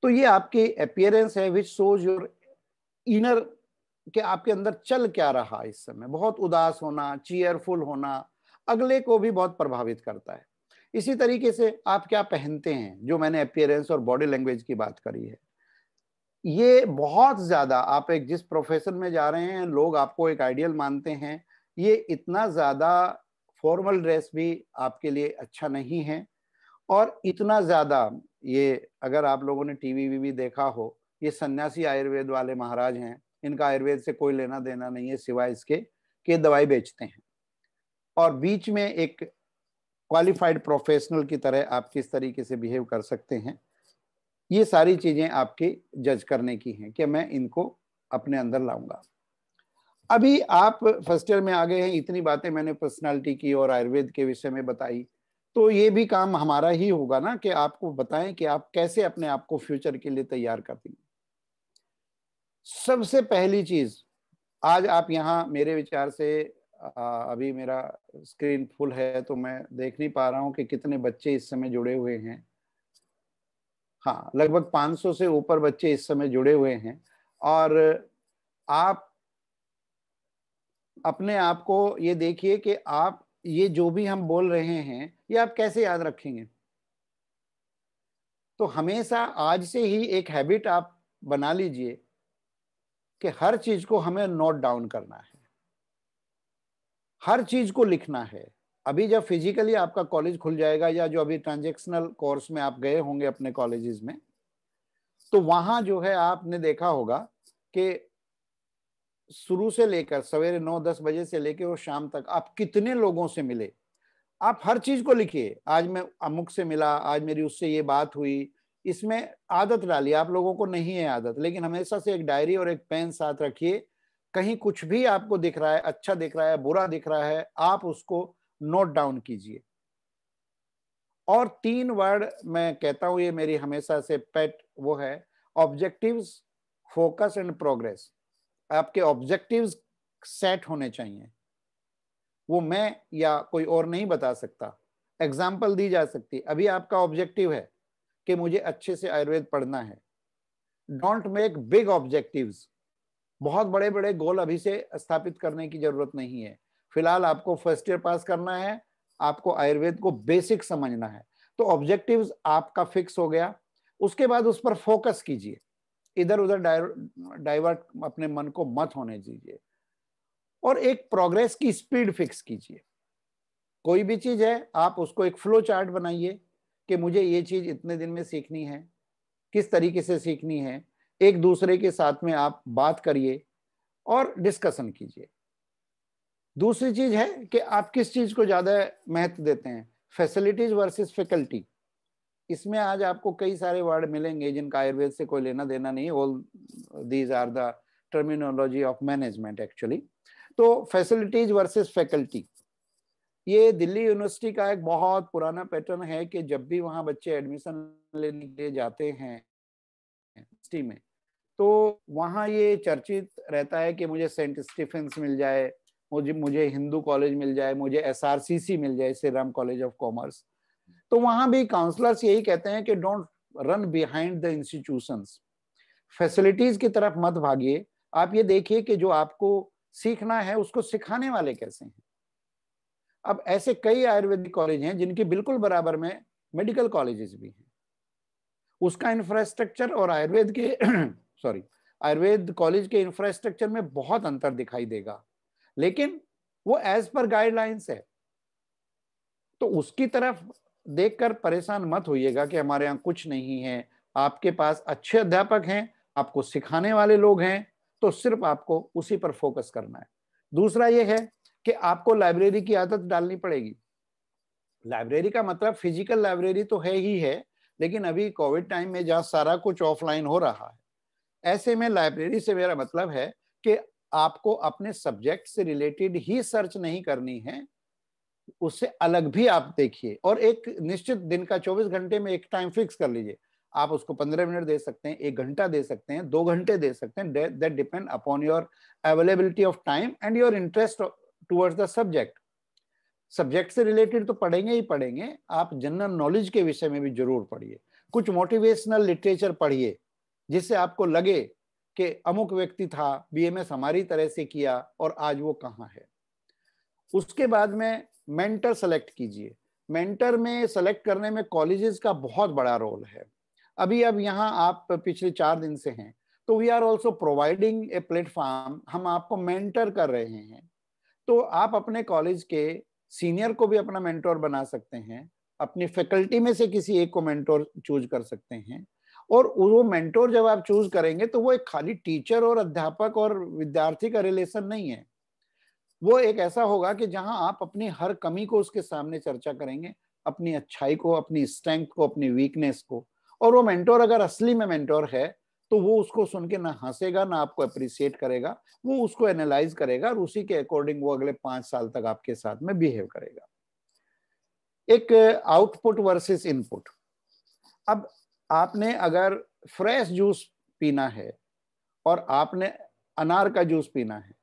Speaker 1: तो ये आपकी अपियरेंस है विच शोज योर इनर के आपके अंदर चल क्या रहा इस समय बहुत उदास होना चीयरफुल होना अगले को भी बहुत प्रभावित करता है इसी तरीके से आप क्या पहनते हैं जो मैंने अपियरेंस और बॉडी लैंग्वेज की बात करी है ये बहुत ज़्यादा आप एक जिस प्रोफेशन में जा रहे हैं लोग आपको एक आइडियल मानते हैं ये इतना ज़्यादा फॉर्मल ड्रेस भी आपके लिए अच्छा नहीं है और इतना ज़्यादा ये अगर आप लोगों ने टीवी वी भी देखा हो ये सन्यासी आयुर्वेद वाले महाराज हैं इनका आयुर्वेद से कोई लेना देना नहीं है सिवाय इसके के दवाई बेचते हैं और बीच में एक क्वालिफाइड प्रोफेशनल की तरह आप किस तरीके से बिहेव कर सकते हैं ये सारी चीजें आपके जज करने की हैं कि मैं इनको अपने अंदर लाऊंगा अभी आप फर्स्ट ईयर में आ गए हैं इतनी बातें मैंने पर्सनालिटी की और आयुर्वेद के विषय में बताई तो ये भी काम हमारा ही होगा ना कि आपको बताएं कि आप कैसे अपने आप को फ्यूचर के लिए तैयार कर दें सबसे पहली चीज आज आप यहाँ मेरे विचार से अभी मेरा स्क्रीन फुल है तो मैं देख नहीं पा रहा हूँ कि कितने बच्चे इस समय जुड़े हुए हैं हाँ लगभग 500 से ऊपर बच्चे इस समय जुड़े हुए हैं और आप अपने आप को ये देखिए कि आप ये जो भी हम बोल रहे हैं ये आप कैसे याद रखेंगे तो हमेशा आज से ही एक हैबिट आप बना लीजिए कि हर चीज को हमें नोट डाउन करना है हर चीज को लिखना है अभी जब फिजिकली आपका कॉलेज खुल जाएगा या जो अभी ट्रांजेक्शनल कोर्स में आप गए होंगे अपने कॉलेजेस में तो वहां जो है आपने देखा होगा कि शुरू से लेकर सवेरे नौ दस बजे से लेकर और शाम तक आप कितने लोगों से मिले आप हर चीज को लिखिए आज मैं अमुक से मिला आज मेरी उससे ये बात हुई इसमें आदत डालिए आप लोगों को नहीं है आदत लेकिन हमेशा से एक डायरी और एक पेन साथ रखिए कहीं कुछ भी आपको दिख रहा है अच्छा दिख रहा है बुरा दिख रहा है आप उसको नोट डाउन कीजिए और तीन वर्ड मैं कहता हूं ये मेरी हमेशा से पेट वो है ऑब्जेक्टिव्स फोकस एंड प्रोग्रेस आपके ऑब्जेक्टिव्स सेट होने चाहिए वो मैं या कोई और नहीं बता सकता एग्जाम्पल दी जा सकती अभी आपका ऑब्जेक्टिव है कि मुझे अच्छे से आयुर्वेद पढ़ना है डोंट मेक बिग ऑब्जेक्टिव्स बहुत बड़े बड़े गोल अभी से स्थापित करने की जरूरत नहीं है फिलहाल आपको फर्स्ट ईयर पास करना है आपको आयुर्वेद को बेसिक समझना है तो ऑब्जेक्टिव्स आपका फिक्स हो गया उसके बाद उस पर फोकस कीजिए इधर उधर डाइवर्ट अपने मन को मत होने दीजिए और एक प्रोग्रेस की स्पीड फिक्स कीजिए कोई भी चीज है आप उसको एक फ्लो चार्ट बनाइए कि मुझे ये चीज इतने दिन में सीखनी है किस तरीके से सीखनी है एक दूसरे के साथ में आप बात करिए और डिस्कशन कीजिए दूसरी चीज है कि आप किस चीज को ज्यादा महत्व देते हैं फैसिलिटीज वर्सेस फैकल्टी इसमें आज आपको कई सारे वर्ड मिलेंगे जिनका आयुर्वेद से कोई लेना देना नहीं all these are the terminology of management actually तो फैसिलिटीज वर्सेस फैकल्टी ये दिल्ली यूनिवर्सिटी का एक बहुत पुराना पैटर्न है कि जब भी वहाँ बच्चे एडमिशन लेने के लिए जाते हैं यूनिवर्सिटी में तो वहाँ ये चर्चित रहता है कि मुझे सेंट स्टीफेंस मिल जाए मुझे मुझे हिंदू कॉलेज मिल जाए मुझे एसआरसीसी मिल जाए Shri Ram college of commerce तो वहां भी काउंसलर्स यही कहते हैं कि don't run behind the institution facilities की तरफ मत भागिए आप ये देखिए कि जो आपको सीखना है उसको सिखाने वाले कैसे हैं अब ऐसे कई आयुर्वेदिक कॉलेज हैं जिनके बिल्कुल बराबर में मेडिकल कॉलेजेस भी हैं उसका इंफ्रास्ट्रक्चर और आयुर्वेद के सॉरी आयुर्वेद कॉलेज के इंफ्रास्ट्रक्चर में बहुत अंतर दिखाई देगा लेकिन वो एज पर गाइडलाइंस है तो उसकी तरफ देखकर परेशान मत होइएगा कि हमारे यहाँ कुछ नहीं है आपके पास अच्छे अध्यापक हैं आपको सिखाने वाले लोग हैं तो सिर्फ आपको उसी पर फोकस करना है दूसरा यह है कि आपको लाइब्रेरी की आदत डालनी पड़ेगी लाइब्रेरी का मतलब फिजिकल लाइब्रेरी तो है ही है लेकिन अभी कोविड टाइम में जहाँ सारा कुछ ऑफलाइन हो रहा है ऐसे में लाइब्रेरी से मेरा मतलब है कि आपको अपने सब्जेक्ट से रिलेटेड ही सर्च नहीं करनी है उससे अलग भी आप देखिए और एक निश्चित दिन का 24 घंटे में एक टाइम फिक्स कर लीजिए आप उसको 15 मिनट दे सकते हैं एक घंटा दे सकते हैं दो घंटे दे सकते हैं that depend upon your availability of time and your interest towards the subject subject से रिलेटेड तो पढ़ेंगे ही पढ़ेंगे आप जनरल नॉलेज के विषय में भी जरूर पढ़िए कुछ मोटिवेशनल लिटरेचर पढ़िए जिससे आपको लगे कि अमुक व्यक्ति था बीएमएस हमारी तरह से किया और आज वो कहाँ है उसके बाद में मेंटर सेलेक्ट कीजिए मेंटर में सेलेक्ट करने में कॉलेजेस का बहुत बड़ा रोल है अभी अब यहाँ आप पिछले चार दिन से हैं तो we are also providing a platform हम आपको मेंटर कर रहे हैं तो आप अपने कॉलेज के सीनियर को भी अपना मेंटोर बना सकते हैं अपनी फैकल्टी में से किसी एक को मेंटोर चूज कर सकते हैं और वो मेंटोर जब आप चूज करेंगे तो वो एक खाली टीचर और अध्यापक और विद्यार्थी का रिलेशन नहीं है वो एक ऐसा होगा कि जहां आप अपनी हर कमी को उसके सामने चर्चा करेंगे अपनी अच्छाई को अपनी स्ट्रेंथ को अपनी वीकनेस को और वो मेंटोर अगर असली में मेंटोर है तो वो उसको सुन के ना हंसेगा ना आपको अप्रिसिएट करेगा वो उसको एनालाइज करेगा और उसी के अकॉर्डिंग वो अगले पांच साल तक आपके साथ में बिहेव करेगा एक आउटपुट वर्सेस इनपुट अब आपने अगर फ्रेश जूस पीना है और आपने अनार का जूस पीना है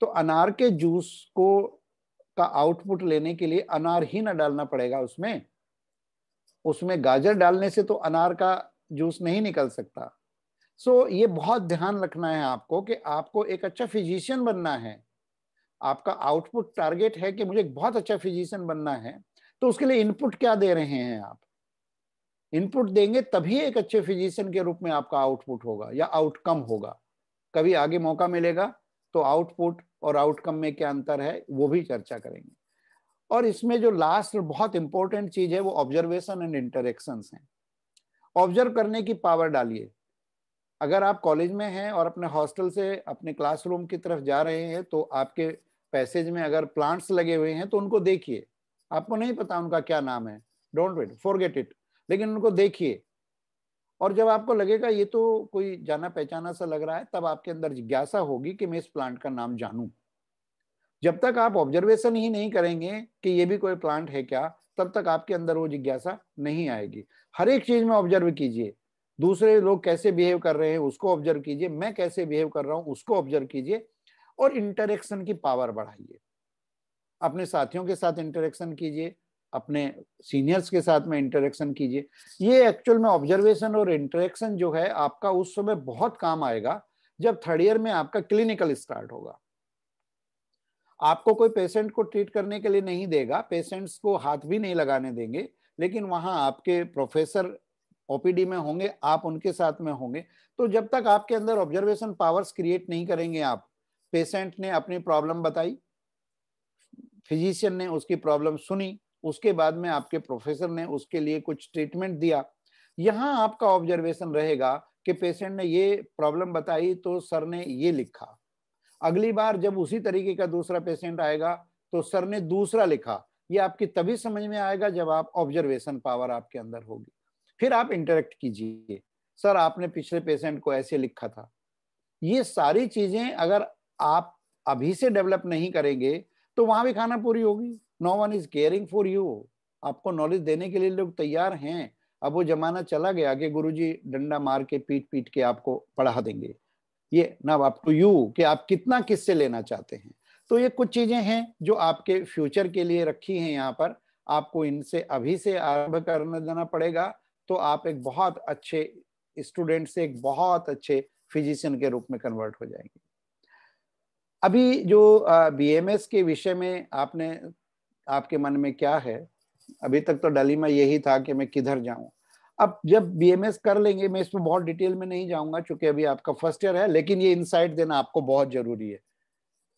Speaker 1: तो अनार के जूस को का आउटपुट लेने के लिए अनार ही ना डालना पड़ेगा उसमें उसमें गाजर डालने से तो अनार का जूस नहीं निकल सकता सो so, ये बहुत ध्यान रखना है आपको कि आपको एक अच्छा फिजिशियन बनना है आपका आउटपुट टारगेट है कि मुझे एक बहुत अच्छा फिजिशियन बनना है तो उसके लिए इनपुट क्या दे रहे हैं आप इनपुट देंगे तभी एक अच्छे फिजिशियन के रूप में आपका आउटपुट होगा या आउटकम होगा कभी आगे मौका मिलेगा तो आउटपुट और आउटकम में क्या अंतर है वो भी चर्चा करेंगे और इसमें जो लास्ट बहुत इंपॉर्टेंट चीज है वो ऑब्जर्वेशन एंड इंटरेक्शन है ऑब्जर्व करने की पावर डालिए अगर आप कॉलेज में हैं और अपने हॉस्टल से अपने क्लासरूम की तरफ जा रहे हैं तो आपके पैसेज में अगर प्लांट्स लगे हुए हैं तो उनको देखिए आपको नहीं पता उनका क्या नाम है डोंट वेट फॉरगेट इट लेकिन उनको देखिए और जब आपको लगेगा ये तो कोई जाना पहचाना सा लग रहा है तब आपके अंदर जिज्ञासा होगी कि मैं इस प्लांट का नाम जानू जब तक आप ऑब्जर्वेशन ही नहीं करेंगे कि ये भी कोई प्लांट है क्या तब तक आपके अंदर वो जिज्ञासा नहीं आएगी हर एक चीज में ऑब्जर्व कीजिए दूसरे लोग कैसे बिहेव कर रहे हैं उसको ऑब्जर्व कीजिए मैं कैसे बिहेव कर रहा हूँ उसको ऑब्जर्व कीजिए और इंटरेक्शन की पावर बढ़ाइए अपने साथियों के साथ इंटरेक्शन कीजिए अपने सीनियर्स के साथ में इंटरेक्शन कीजिए ये एक्चुअल में ऑब्जर्वेशन और इंटरेक्शन जो है आपका उस समय बहुत काम आएगा जब थर्ड ईयर में आपका क्लिनिकल स्टार्ट होगा आपको कोई पेशेंट को ट्रीट करने के लिए नहीं देगा पेशेंट्स को हाथ भी नहीं लगाने देंगे लेकिन वहां आपके प्रोफेसर ओपीडी में होंगे आप उनके साथ में होंगे तो जब तक आपके अंदर ऑब्जर्वेशन पावर्स क्रिएट नहीं करेंगे आप पेशेंट ने अपनी प्रॉब्लम बताई फिजिशियन ने उसकी प्रॉब्लम सुनी उसके बाद में आपके प्रोफेसर ने उसके लिए कुछ ट्रीटमेंट दिया यहाँ आपका ऑब्जर्वेशन रहेगा कि पेशेंट ने ये प्रॉब्लम बताई तो सर ने ये लिखा अगली बार जब उसी तरीके का दूसरा पेशेंट आएगा तो सर ने दूसरा लिखा ये आपकी तभी समझ में आएगा जब आप ऑब्जर्वेशन पावर आपके अंदर होगी फिर आप इंटरेक्ट कीजिए सर आपने पिछले पेशेंट को ऐसे लिखा था ये सारी चीजें अगर आप अभी से डेवलप नहीं करेंगे तो वहां भी खाना पूरी होगी no one is caring for you आपको नॉलेज देने के लिए लोग तैयार हैं अब वो जमाना चला गया कि गुरुजी डंडा मार के पीट पीट के आपको पढ़ा देंगे ये ना आप टू यू कि आप कितना किससे लेना चाहते हैं तो ये कुछ चीजें हैं जो आपके फ्यूचर के लिए रखी हैं यहाँ पर आपको इनसे अभी से आरंभ करने देना पड़ेगा तो आप एक बहुत अच्छे स्टूडेंट से एक बहुत अच्छे फिजिशियन के रूप में कन्वर्ट हो जाएंगे अभी जो बीएमएस के विषय में आपने आपके मन में क्या है अभी तक तो डली में यही था कि मैं किधर जाऊं अब जब बीएमएस कर लेंगे मैं इसमें बहुत डिटेल में नहीं जाऊंगा चूंकि अभी आपका फर्स्ट ईयर है लेकिन ये इनसाइट देना आपको बहुत जरूरी है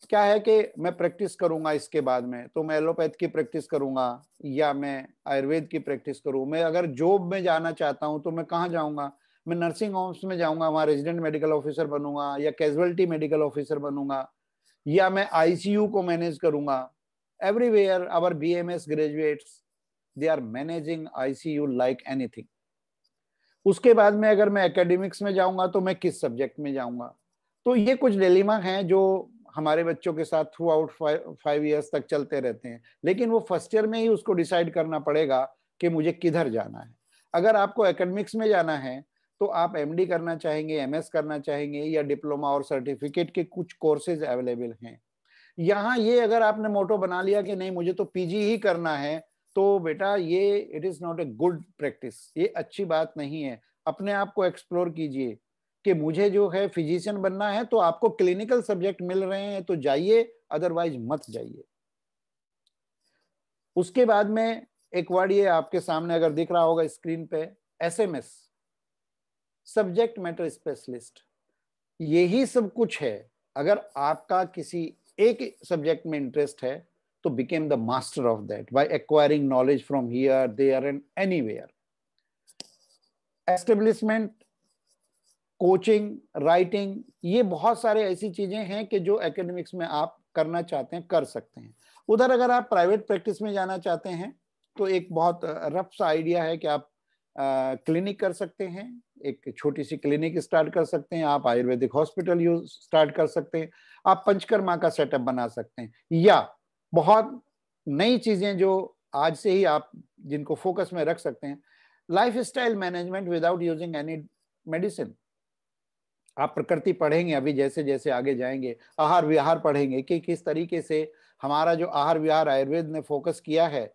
Speaker 1: क्या है कि मैं प्रैक्टिस करूंगा इसके बाद में तो मैं एलोपैथ की प्रैक्टिस करूंगा या मैं आयुर्वेद की प्रैक्टिस करूँ मैं अगर जॉब में जाना चाहता हूँ तो मैं कहाँ जाऊँगा मैं नर्सिंग होम्स में जाऊँगा वहाँ रेजिडेंट मेडिकल ऑफिसर बनूंगा या कैजुअलिटी मेडिकल ऑफिसर बनूंगा या मैं आईसीयू को मैनेज करूंगा everywhere our bms graduates they are managing icu like anything उसके बाद में अगर मैं एकेडमिक्स में जाऊंगा तो मैं किस सब्जेक्ट में जाऊंगा तो ये कुछ डिलेमा हैं जो हमारे बच्चों के साथ थ्रू आउट फाइव ईयर्स तक चलते रहते हैं लेकिन वो फर्स्ट ईयर में ही उसको डिसाइड करना पड़ेगा कि मुझे किधर जाना है अगर आपको एकेडमिक्स में जाना है तो आप एमडी करना चाहेंगे एमएस करना चाहेंगे या डिप्लोमा और सर्टिफिकेट के कुछ कोर्सेज अवेलेबल हैं यहाँ ये अगर आपने मोटो बना लिया कि नहीं मुझे तो पीजी ही करना है तो बेटा ये it is not a good practice ये अच्छी बात नहीं है अपने आप को एक्सप्लोर कीजिए कि मुझे जो है फिजिशियन बनना है तो आपको क्लिनिकल सब्जेक्ट मिल रहे हैं तो जाइए अदरवाइज मत जाइए उसके बाद में एक वर्ड ये आपके सामने अगर दिख रहा होगा स्क्रीन पे एसएमएस सब्जेक्ट मैटर स्पेशलिस्ट यही सब कुछ है अगर आपका किसी एक सब्जेक्ट में इंटरेस्ट है तो became the master of that by acquiring knowledge from here there and anywhere establishment coaching writing ये बहुत सारे ऐसी चीजें हैं कि जो एकेडमिक्स में आप करना चाहते हैं कर सकते हैं उधर अगर आप प्राइवेट प्रैक्टिस में जाना चाहते हैं तो एक बहुत रफ सा आइडिया है कि आप क्लिनिक कर सकते हैं एक छोटी सी क्लिनिक स्टार्ट कर सकते हैं आप आयुर्वेदिक हॉस्पिटल यूज स्टार्ट कर सकते हैं आप पंचकर्मा का सेटअप बना सकते हैं या बहुत नई चीजें जो आज से ही आप जिनको फोकस में रख सकते हैं life style management without using any medicine आप प्रकृति पढ़ेंगे अभी जैसे जैसे आगे जाएंगे आहार विहार पढ़ेंगे कि किस तरीके से हमारा जो आहार विहार आयुर्वेद ने फोकस किया है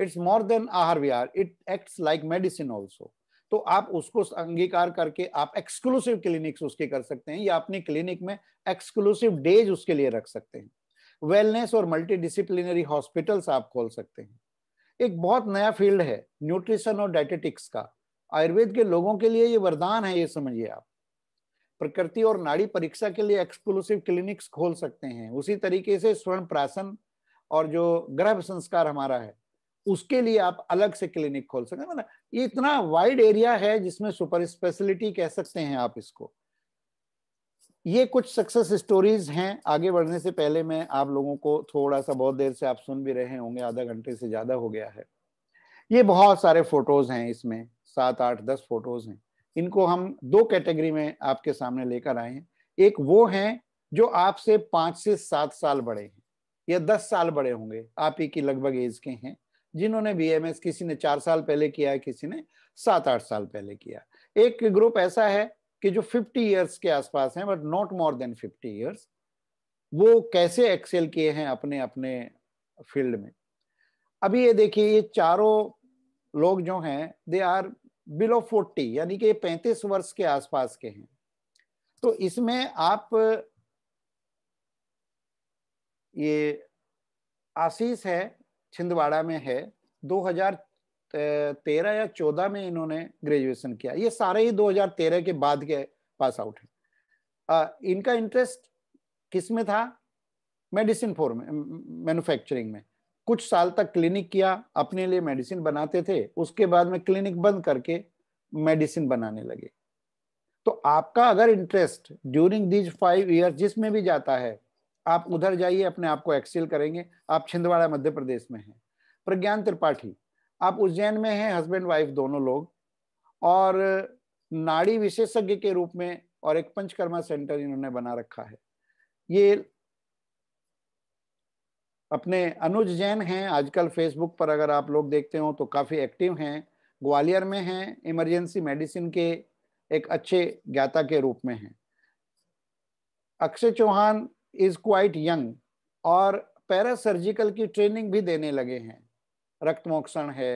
Speaker 1: इट्स मोर देन आहार विहार it acts like medicine also तो आप उसको अंगीकार करके आप एक्सक्लूसिव क्लिनिक्स उसके कर सकते हैं या अपनी क्लिनिक में एक्सक्लूसिव डेज उसके लिए रख सकते हैं वेलनेस और मल्टीडिसिप्लिनरी हॉस्पिटल्स आप खोल सकते हैं एक बहुत नया फील्ड है न्यूट्रिशन और डायटेटिक्स का आयुर्वेद के लोगों के लिए ये वरदान है ये समझिए आप प्रकृति और नाड़ी परीक्षा के लिए एक्सक्लूसिव क्लिनिक्स खोल सकते हैं उसी तरीके से स्वर्ण प्राशन और जो ग्रह संस्कार हमारा है उसके लिए आप अलग से क्लिनिक खोल सकते हैं मतलब ये इतना वाइड एरिया है जिसमें सुपर स्पेशलिटी कह सकते हैं आप इसको ये कुछ सक्सेस स्टोरीज हैं आगे बढ़ने से पहले मैं आप लोगों को थोड़ा सा बहुत देर से आप सुन भी रहे होंगे आधा घंटे से ज्यादा हो गया है ये बहुत सारे फोटोज हैं इसमें सात आठ दस फोटोज हैं इनको हम दो कैटेगरी में आपके सामने लेकर आए हैं एक वो हैं जो आपसे पांच से सात साल बड़े हैं या दस साल बड़े होंगे आप ही की लगभग एज के हैं जिन्होंने एस किसी ने चार साल पहले किया है किसी ने सात आठ साल पहले किया एक ग्रुप ऐसा है कि जो 50 इयर्स के आसपास हैं but not more than 50 years वो कैसे एक्सेल किए हैं अपने अपने फील्ड में अभी ये देखिए ये चारों लोग जो हैं दे आर बिलो 40 यानी कि ये 35 वर्ष के आसपास के हैं तो इसमें आप ये आशीष है छिंदवाड़ा में है 2013 या 14 में इन्होंने ग्रेजुएशन किया ये सारे ही 2013 के बाद के पास आउट है इनका इंटरेस्ट किस में था मेडिसिन फॉर मैन्युफैक्चरिंग में कुछ साल तक क्लिनिक किया अपने लिए मेडिसिन बनाते थे उसके बाद में क्लिनिक बंद करके मेडिसिन बनाने लगे तो आपका अगर interest during these five year जिसमें भी जाता है आप उधर जाइए अपने आप को एक्सेल करेंगे आप छिंदवाड़ा मध्य प्रदेश में हैं प्रज्ञान त्रिपाठी आप उज्जैन में हैं हस्बैंड वाइफ दोनों लोग और नाड़ी विशेषज्ञ के रूप में और एक पंचकर्मा सेंटर इन्होंने बना रखा है ये अपने अनुज जैन हैं आजकल फेसबुक पर अगर आप लोग देखते हो तो काफ़ी एक्टिव हैं ग्वालियर में हैं इमरजेंसी मेडिसिन के एक अच्छे ज्ञाता के रूप में हैं Akshay Chauhan is quite young और पैरासर्जिकल की ट्रेनिंग भी देने लगे हैं रक्तमोक्षण है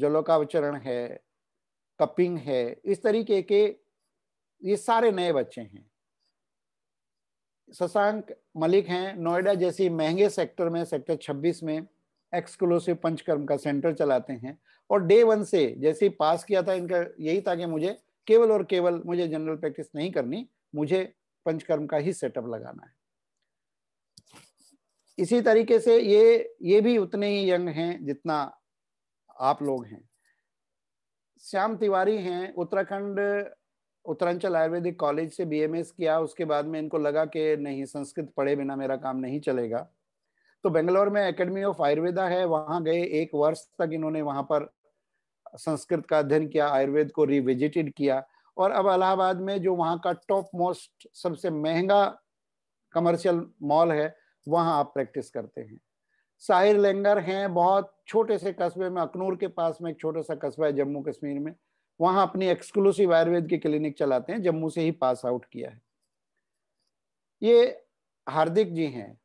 Speaker 1: जलोकावचरण है कपिंग है इस तरीके के ये सारे नए बच्चे हैं शशांक मलिक हैं नोएडा जैसी महंगे सेक्टर में सेक्टर 26 में एक्सक्लूसिव पंचकर्म का सेंटर चलाते हैं और डे वन से जैसे ही पास किया था इनका यही था कि मुझे केवल और केवल मुझे जनरल प्रैक्टिस नहीं करनी मुझे पंचकर्म का ही सेटअप लगाना है इसी तरीके से ये ये भी उतने ही यंग हैं जितना आप लोग हैं श्याम तिवारी हैं उत्तराखंड उत्तरांचल आयुर्वेदिक कॉलेज से बीएमएस किया उसके बाद में इनको लगा कि नहीं संस्कृत पढ़े बिना मेरा काम नहीं चलेगा तो बेंगलोर में एकेडमी ऑफ आयुर्वेदा है वहां गए एक वर्ष तक इन्होंने वहां पर संस्कृत का अध्ययन किया आयुर्वेद को रिविजिटेड किया और अब अलाहाबाद में जो वहाँ का टॉप मोस्ट सबसे महंगा कमर्शियल मॉल है वहाँ आप प्रैक्टिस करते हैं साहिर लेंगर हैं बहुत छोटे से कस्बे में अखनूर के पास में एक छोटा सा कस्बा है जम्मू कश्मीर में वहाँ अपनी एक्सक्लूसिव आयुर्वेद की क्लिनिक चलाते हैं जम्मू से ही पास आउट किया है ये हार्दिक जी हैं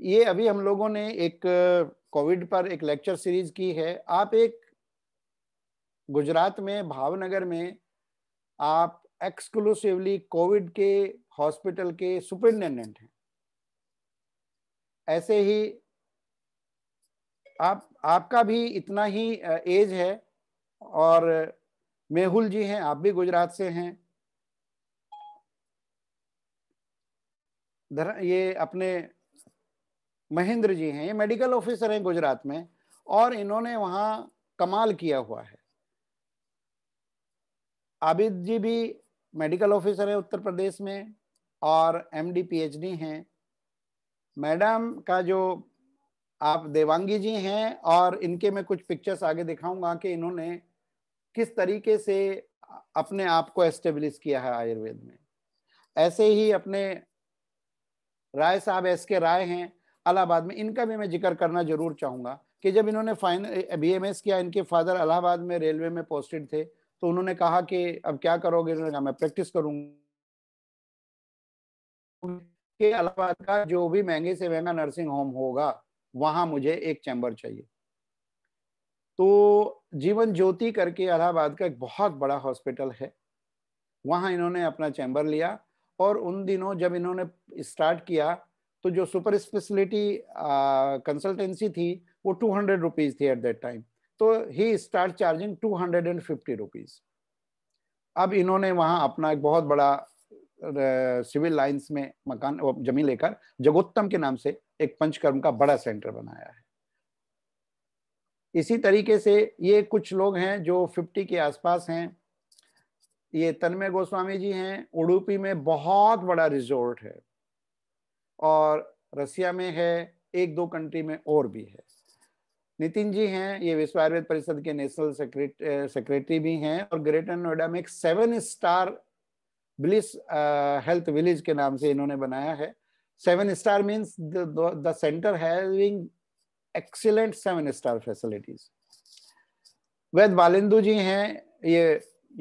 Speaker 1: ये अभी हम लोगों ने एक कोविड पर एक लेक्चर सीरीज की है आप एक गुजरात में भावनगर में आप एक्सक्लूसिवली कोविड के हॉस्पिटल के सुपरिटेंडेंट हैं ऐसे ही आप आपका भी इतना ही एज है और मेहुल जी हैं आप भी गुजरात से हैं ये अपने महेंद्र जी हैं ये मेडिकल ऑफिसर हैं गुजरात में और इन्होंने वहां कमाल किया हुआ है आबिद जी भी मेडिकल ऑफिसर है उत्तर प्रदेश में और M D P H D हैं मैडम का जो आप देवांगी जी हैं और इनके मैं कुछ पिक्चर्स आगे दिखाऊंगा कि इन्होंने किस तरीके से अपने आप को एस्टेब्लिश किया है आयुर्वेद में ऐसे ही अपने राय साहब एस के राय हैं इलाहाबाद में इनका भी मैं जिक्र करना जरूर चाहूंगा कि जब इन्होंने फाइनल बी एम एस किया इनके फादर अलाहाबाद में रेलवे में पोस्टेड थे तो उन्होंने कहा कि अब क्या करोगे उन्होंने कहा मैं प्रैक्टिस करूंगा अलाहाबाद अलावा का जो भी महंगे से महंगा नर्सिंग होम होगा वहां मुझे एक चैम्बर चाहिए तो जीवन ज्योति करके अलाहाबाद का एक बहुत बड़ा हॉस्पिटल है वहां इन्होंने अपना चैम्बर लिया और उन दिनों जब इन्होंने स्टार्ट किया तो जो सुपर स्पेशलिटी कंसल्टेंसी थी वो टू हंड्रेड रुपीज़ थी एट दैट टाइम तो ही start charging two hundred and fifty rupees अब इन्होंने वहां अपना एक बहुत बड़ा सिविल लाइंस में मकान जमीन लेकर जगोत्तम के नाम से एक पंचकर्म का बड़ा सेंटर बनाया है इसी तरीके से ये कुछ लोग हैं जो 50 के आसपास हैं ये तन्मय गोस्वामी जी हैं उडुपी में बहुत बड़ा रिजोर्ट है और रसिया में है एक दो कंट्री में और भी है नितिन जी हैं ये विश्व आयुर्वेद परिषद के नेशनल सेक्रेटरी भी हैं और ग्रेटर नोएडा में एक seven star bliss health village के नाम से इन्होंने बनाया है seven star means the centre having excellent seven star facilities Vaid Balendu ji हैं ये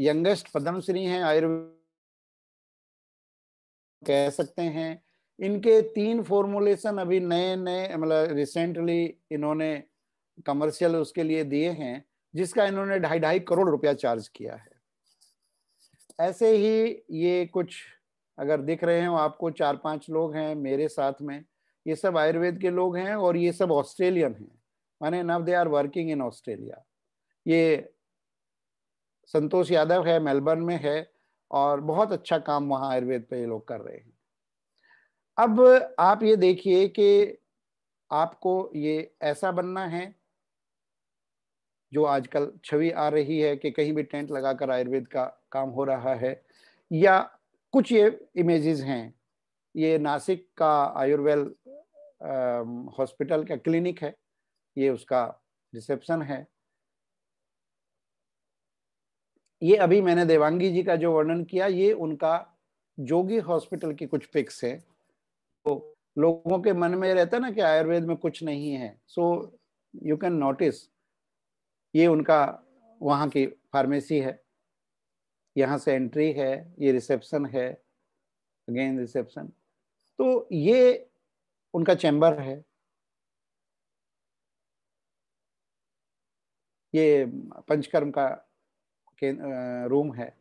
Speaker 1: यंगेस्ट पद्मश्री हैं आयुर्वेद कह सकते हैं इनके तीन फॉर्मुलेशन अभी नए नए मतलब रिसेंटली इन्होंने कमर्शियल उसके लिए दिए हैं जिसका इन्होंने ढाई ढाई करोड़ रुपया चार्ज किया है ऐसे ही ये कुछ अगर दिख रहे हो आपको चार पांच लोग हैं मेरे साथ में ये सब आयुर्वेद के लोग हैं और ये सब ऑस्ट्रेलियन हैं माने now they are working in Australia ये संतोष यादव है मेलबर्न में है और बहुत अच्छा काम वहाँ आयुर्वेद पे ये लोग कर रहे हैं अब आप ये देखिए कि आपको ये ऐसा बनना है जो आजकल छवि आ रही है कि कहीं भी टेंट लगाकर आयुर्वेद का काम हो रहा है या कुछ ये इमेजेस हैं ये नासिक का आयुर्वेद हॉस्पिटल का क्लिनिक है ये उसका रिसेप्शन है ये अभी मैंने देवांगी जी का जो वर्णन किया ये उनका जोगी हॉस्पिटल की कुछ पिक्स है तो लोगों के मन में रहता है ना कि आयुर्वेद में कुछ नहीं है सो यू कैन नोटिस ये उनका वहाँ की फार्मेसी है यहाँ से एंट्री है ये रिसेप्शन है अगेन रिसेप्शन तो ये उनका चैम्बर है ये पंचकर्म का रूम है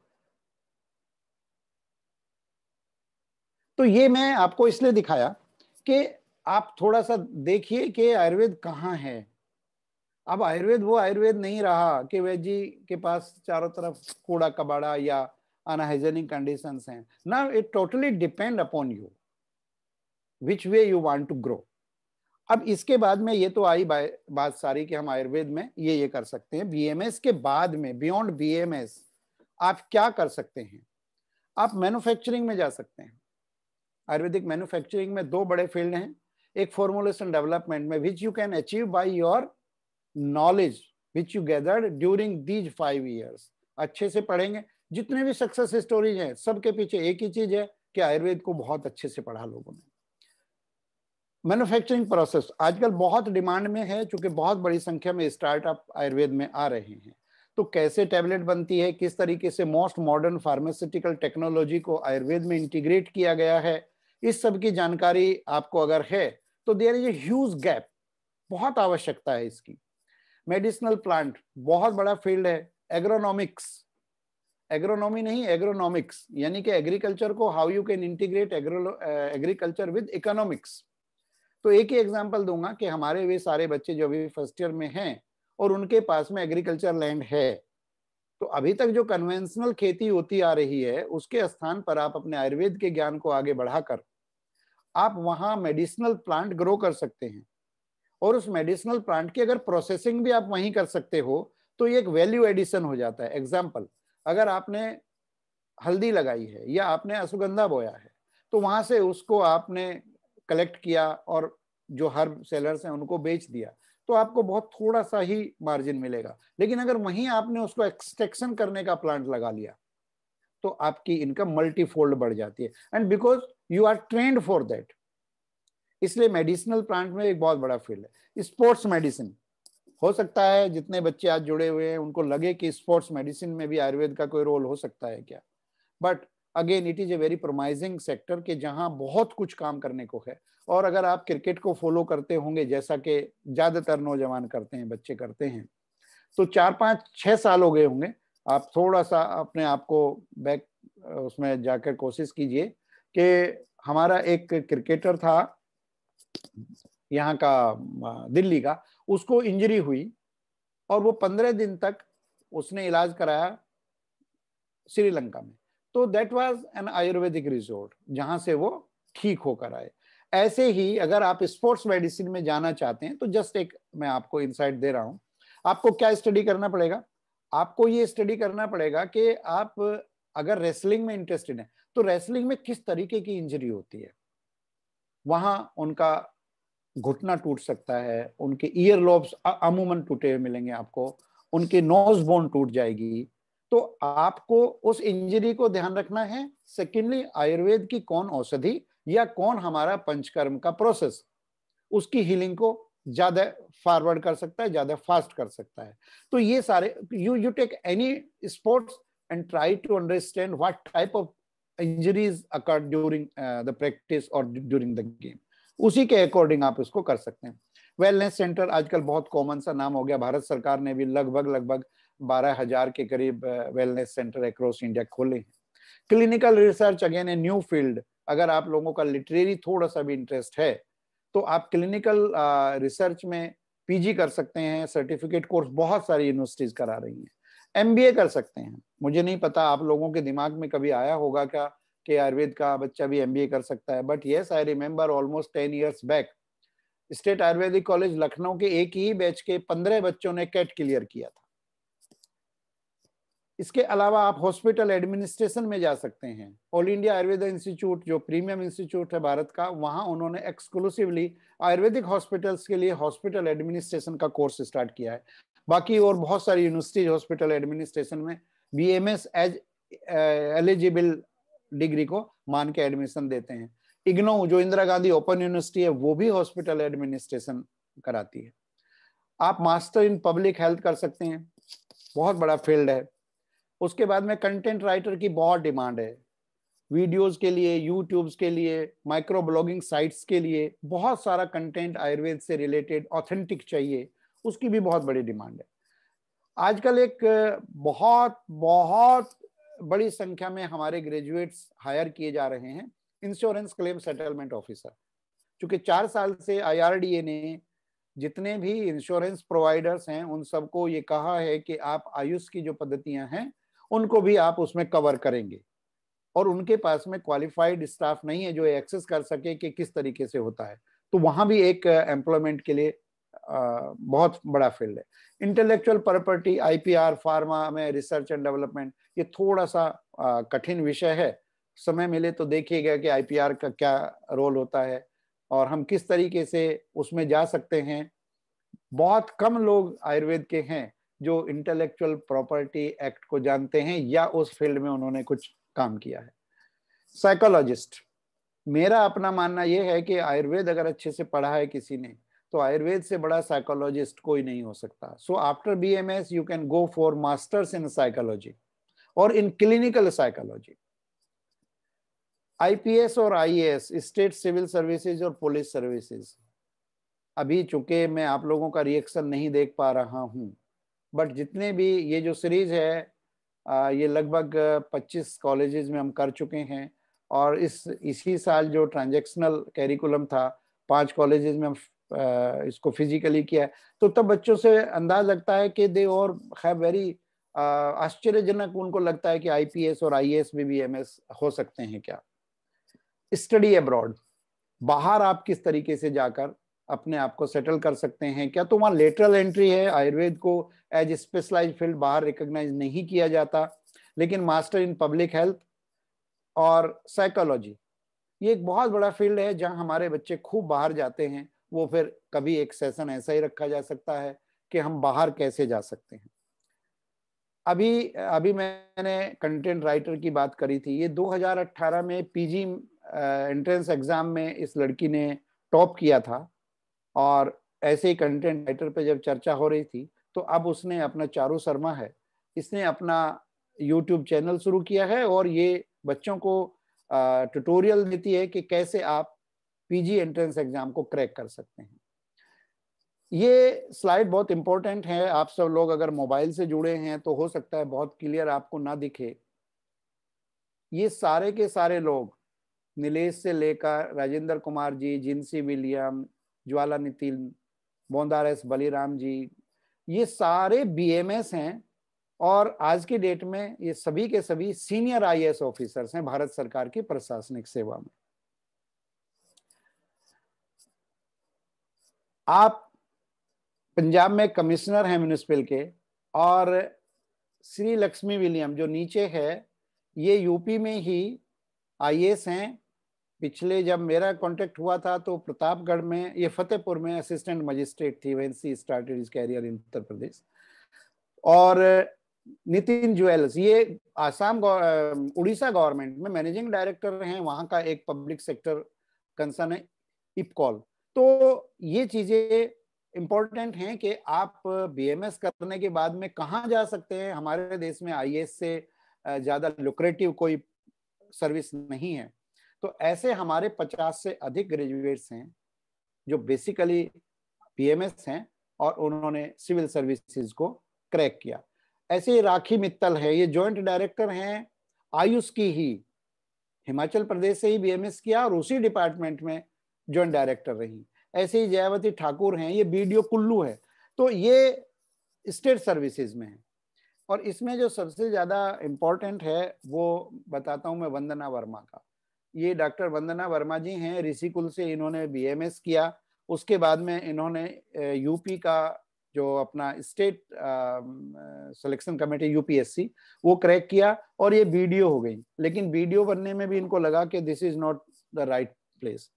Speaker 1: तो ये मैं आपको इसलिए दिखाया कि आप थोड़ा सा देखिए कि आयुर्वेद कहाँ है अब आयुर्वेद वो आयुर्वेद नहीं रहा कि वेजी के पास चारों तरफ कूड़ा कबाड़ा या अनहाइजेनिक कंडीशन हैं ना it totally depend upon you which way you want to grow अब इसके बाद में ये तो आई बात सारी कि हम आयुर्वेद में ये ये कर सकते हैं बीएमएस के बाद में बियॉन्ड बीएमएस आप क्या कर सकते हैं आप मैन्युफैक्चरिंग में जा सकते हैं आयुर्वेदिक मैन्युफैक्चरिंग में दो बड़े फील्ड हैं एक फॉर्मुलेशन डेवलपमेंट में which you can achieve by your knowledge which you gather during these five years अच्छे से पढ़ेंगे जितने भी सक्सेस स्टोरीज हैं सबके पीछे एक ही चीज है कि आयुर्वेद को बहुत अच्छे से पढ़ा लोगों ने मैन्युफैक्चरिंग प्रोसेस आजकल बहुत डिमांड में है क्योंकि बहुत बड़ी संख्या में स्टार्टअप आयुर्वेद में आ रहे हैं तो कैसे टैबलेट बनती है किस तरीके से मोस्ट मॉडर्न फार्मास्यूटिकल टेक्नोलॉजी को आयुर्वेद में इंटीग्रेट किया गया है इस सब की जानकारी आपको अगर है तो there is a huge gap बहुत आवश्यकता है इसकी मेडिसिनल प्लांट बहुत बड़ा फील्ड है एग्रोनॉमिक्स एग्रोनॉमी नहीं एग्रोनॉमिक्स यानी कि एग्रीकल्चर को how you can integrate agro agriculture with economics तो एक ही एग्जांपल दूंगा कि हमारे वे सारे बच्चे जो अभी फर्स्ट ईयर में हैं और उनके पास में एग्रीकल्चर लैंड है तो अभी तक जो कन्वेंशनल खेती होती आ रही है उसके स्थान पर आप अपने आयुर्वेद के ज्ञान को आगे बढ़ाकर आप वहाँ मेडिसिनल प्लांट ग्रो कर सकते हैं और उस मेडिसिनल प्लांट की अगर प्रोसेसिंग भी आप वहीं कर सकते हो तो ये एक वैल्यू एडिशन हो जाता है एग्जाम्पल अगर आपने हल्दी लगाई है या आपने अश्वगंधा बोया है तो वहां से उसको आपने कलेक्ट किया और जो हर सेलर्स हैं उनको बेच दिया तो आपको बहुत थोड़ा सा ही मार्जिन मिलेगा लेकिन अगर वहीं आपने उसको एक्सटेक्शन करने का प्लांट लगा लिया तो आपकी इनकम मल्टीफोल्ड बढ़ जाती है and because you are trained for that इसलिए मेडिसिनल प्लांट में एक बहुत बड़ा फील्ड है स्पोर्ट्स मेडिसिन हो सकता है जितने बच्चे आज जुड़े हुए हैं उनको लगे कि स्पोर्ट्स मेडिसिन में भी आयुर्वेद का कोई रोल हो सकता है क्या but again it is a very promising sector के जहां बहुत कुछ काम करने को है और अगर आप क्रिकेट को फॉलो करते होंगे जैसा कि ज्यादातर नौजवान करते हैं बच्चे करते हैं तो चार पांच छह साल हो गए होंगे आप थोड़ा सा अपने आप को बैक उसमें जाकर कोशिश कीजिए कि हमारा एक क्रिकेटर था यहाँ का दिल्ली का उसको इंजरी हुई और वो पंद्रह दिन तक उसने इलाज कराया श्रीलंका में तो that was an ayurvedic resort जहां से वो ठीक होकर आए ऐसे ही अगर आप स्पोर्ट्स मेडिसिन में जाना चाहते हैं तो जस्ट एक मैं आपको इंसाइट दे रहा हूं आपको क्या स्टडी करना पड़ेगा आपको ये स्टडी करना पड़ेगा कि आप अगर रेसलिंग में इंटरेस्टेड हैं तो रेसलिंग में किस तरीके की इंजरी होती है वहां उनका घुटना टूट सकता है उनके ईयर लोब्स अमूमन टूटे हुए मिलेंगे आपको उनके नोज बोन टूट जाएगी तो आपको उस इंजरी को ध्यान रखना है सेकेंडली आयुर्वेद की कौन औषधि या कौन हमारा पंचकर्म का प्रोसेस उसकी हीलिंग को ज्यादा फॉरवर्ड कर सकता है ज्यादा फास्ट कर सकता है तो ये सारे you you take any sports and try to understand what type of injuries occurred during the practice और ड्यूरिंग द गेम उसी के अकॉर्डिंग आप इसको कर सकते हैं वेलनेस सेंटर आजकल बहुत कॉमन सा नाम हो गया भारत सरकार ने भी लगभग लगभग बारह हजार के करीब वेलनेस सेंटर अक्रॉस इंडिया खोले हैं clinical research again a new field अगर आप लोगों का लिटरेरी थोड़ा सा भी इंटरेस्ट है तो आप क्लिनिकल रिसर्च uh, में पीजी कर सकते हैं सर्टिफिकेट कोर्स बहुत सारी यूनिवर्सिटीज करा रही हैं एम कर सकते हैं मुझे नहीं पता आप लोगों के दिमाग में कभी आया होगा क्या कि आयुर्वेद का बच्चा भी एम कर सकता है but yes I remember almost ten years back state ayurvedic college Lucknow के एक ही बैच के पंद्रह बच्चों ने कैट क्लियर किया था इसके अलावा आप हॉस्पिटल एडमिनिस्ट्रेशन में जा सकते हैं ऑल इंडिया आयुर्वेद इंस्टीट्यूट जो प्रीमियम इंस्टीट्यूट है भारत का वहां उन्होंने एक्सक्लूसिवली आयुर्वेदिक हॉस्पिटल्स के लिए हॉस्पिटल एडमिनिस्ट्रेशन का कोर्स स्टार्ट किया है बाकी और बहुत सारी यूनिवर्सिटीज हॉस्पिटल एडमिनिस्ट्रेशन में B M S as eligible degree को मान के एडमिशन देते हैं इग्नो जो इंदिरा गांधी ओपन यूनिवर्सिटी है वो भी हॉस्पिटल एडमिनिस्ट्रेशन कराती है आप मास्टर इन पब्लिक हेल्थ कर सकते हैं बहुत बड़ा फील्ड है उसके बाद में कंटेंट राइटर की बहुत डिमांड है वीडियोस के लिए यूट्यूब्स के लिए माइक्रो ब्लॉगिंग साइट्स के लिए बहुत सारा कंटेंट आयुर्वेद से रिलेटेड ऑथेंटिक चाहिए उसकी भी बहुत बड़ी डिमांड है आजकल एक बहुत बहुत बड़ी संख्या में हमारे ग्रेजुएट्स हायर किए जा रहे हैं इंश्योरेंस क्लेम सेटलमेंट ऑफिसर चूंकि चार साल से आईआरडीए ने जितने भी इंश्योरेंस प्रोवाइडर्स हैं उन सबको ये कहा है कि आप आयुष की जो पद्धतियां हैं उनको भी आप उसमें कवर करेंगे और उनके पास में क्वालिफाइड स्टाफ नहीं है जो एक्सेस कर सके कि किस तरीके से होता है तो वहां भी एक एम्प्लॉयमेंट के लिए बहुत बड़ा फील्ड है इंटेलेक्चुअल प्रॉपर्टी आईपीआर फार्मा में रिसर्च एंड डेवलपमेंट ये थोड़ा सा कठिन विषय है समय मिले तो देखिएगा कि आईपीआर का क्या रोल होता है और हम किस तरीके से उसमें जा सकते हैं बहुत कम लोग आयुर्वेद के हैं जो इंटेलेक्चुअल प्रॉपर्टी एक्ट को जानते हैं या उस फील्ड में उन्होंने कुछ काम किया है साइकोलॉजिस्ट मेरा अपना मानना यह है कि आयुर्वेद अगर अच्छे से पढ़ा है किसी ने तो आयुर्वेद से बड़ा साइकोलॉजिस्ट कोई नहीं हो सकता so after B M S you can go for masters in psychology और इन क्लिनिकल साइकोलॉजी आईपीएस और आईएएस स्टेट सिविल सर्विसेज और पुलिस सर्विसेज अभी चूंकि मैं आप लोगों का रिएक्शन नहीं देख पा रहा हूं बट जितने भी ये जो सीरीज है ये लगभग 25 कॉलेजेस में हम कर चुके हैं और इस इसी साल जो ट्रांजेक्शनल कैरिकुलम था पांच कॉलेजेस में हम इसको फिजिकली किया है तो तब बच्चों से अंदाज लगता है कि दे और है वेरी आश्चर्यजनक उनको लगता है कि आईपीएस और आईएएस बी भी एस हो सकते हैं क्या स्टडी अब्रॉड बाहर आप किस तरीके से जाकर अपने आप को सेटल कर सकते हैं क्या तो वहाँ लेटरल एंट्री है आयुर्वेद को एज स्पेशलाइज फील्ड बाहर रिकोगनाइज नहीं किया जाता लेकिन मास्टर इन पब्लिक हेल्थ और साइकोलॉजी ये एक बहुत बड़ा फील्ड है जहाँ हमारे बच्चे खूब बाहर जाते हैं वो फिर कभी एक सेशन ऐसा ही रखा जा सकता है कि हम बाहर कैसे जा सकते हैं अभी अभी मैंने कंटेंट राइटर की बात करी थी ये 2018 में पीजी एंट्रेंस एग्जाम में इस लड़की ने टॉप किया था और ऐसे ही कंटेंट राइटर पे जब चर्चा हो रही थी तो अब उसने अपना चारू शर्मा है इसने अपना यूट्यूब चैनल शुरू किया है और ये बच्चों को ट्यूटोरियल देती है कि कैसे आप पीजी एंट्रेंस एग्जाम को क्रैक कर सकते हैं ये स्लाइड बहुत इंपॉर्टेंट है आप सब लोग अगर मोबाइल से जुड़े हैं तो हो सकता है बहुत क्लियर आपको ना दिखे ये सारे के सारे लोग नीलेष से लेकर राजेंद्र कुमार जी जिनसी विलियम ज्वाला नितिन बोंदार एस बलिराम जी ये सारे बीएमएस हैं और आज की डेट में ये सभी के सभी सीनियर आईएएस ऑफिसर्स हैं भारत सरकार की प्रशासनिक सेवा में आप पंजाब में कमिश्नर हैं म्यूनिसपल के और श्री लक्ष्मी विलियम जो नीचे है ये यूपी में ही आई हैं पिछले जब मेरा कांटेक्ट हुआ था तो प्रतापगढ़ में ये फतेहपुर में असिस्टेंट मजिस्ट्रेट थी when she started his career in Uttar Pradesh और नितिन ज्वेल्स ये आसाम उड़ीसा गवर्नमेंट में मैनेजिंग डायरेक्टर हैं वहाँ का एक पब्लिक सेक्टर कंसर्न है इपकॉल तो ये चीजें इम्पोर्टेंट हैं कि आप बीएमएस करने के बाद में कहाँ जा सकते हैं हमारे देश में आई से ज्यादा लुक्रेटिव कोई सर्विस नहीं है तो ऐसे हमारे 50 से अधिक ग्रेजुएट्स हैं जो बेसिकली बीएमएस हैं और उन्होंने सिविल सर्विसेज को क्रैक किया ऐसे राखी मित्तल है ये जॉइंट डायरेक्टर हैं आयुष की ही हिमाचल प्रदेश से ही बीएमएस किया और उसी डिपार्टमेंट में ज्वाइंट डायरेक्टर रही ऐसे ही जयावती ठाकुर हैं ये बी कुल्लू है तो ये स्टेट सर्विसेज में है और इसमें जो सबसे ज़्यादा इम्पोर्टेंट है वो बताता हूँ मैं वंदना वर्मा का ये डॉक्टर वंदना वर्मा जी हैं ऋषिकुल से इन्होंने बीएमएस किया उसके बाद में इन्होंने यूपी का जो अपना स्टेट सिलेक्शन कमेटी यूपीएससी वो क्रैक किया और ये बीडीओ हो गई लेकिन बीडीओ बनने में भी इनको लगा कि this is not the right place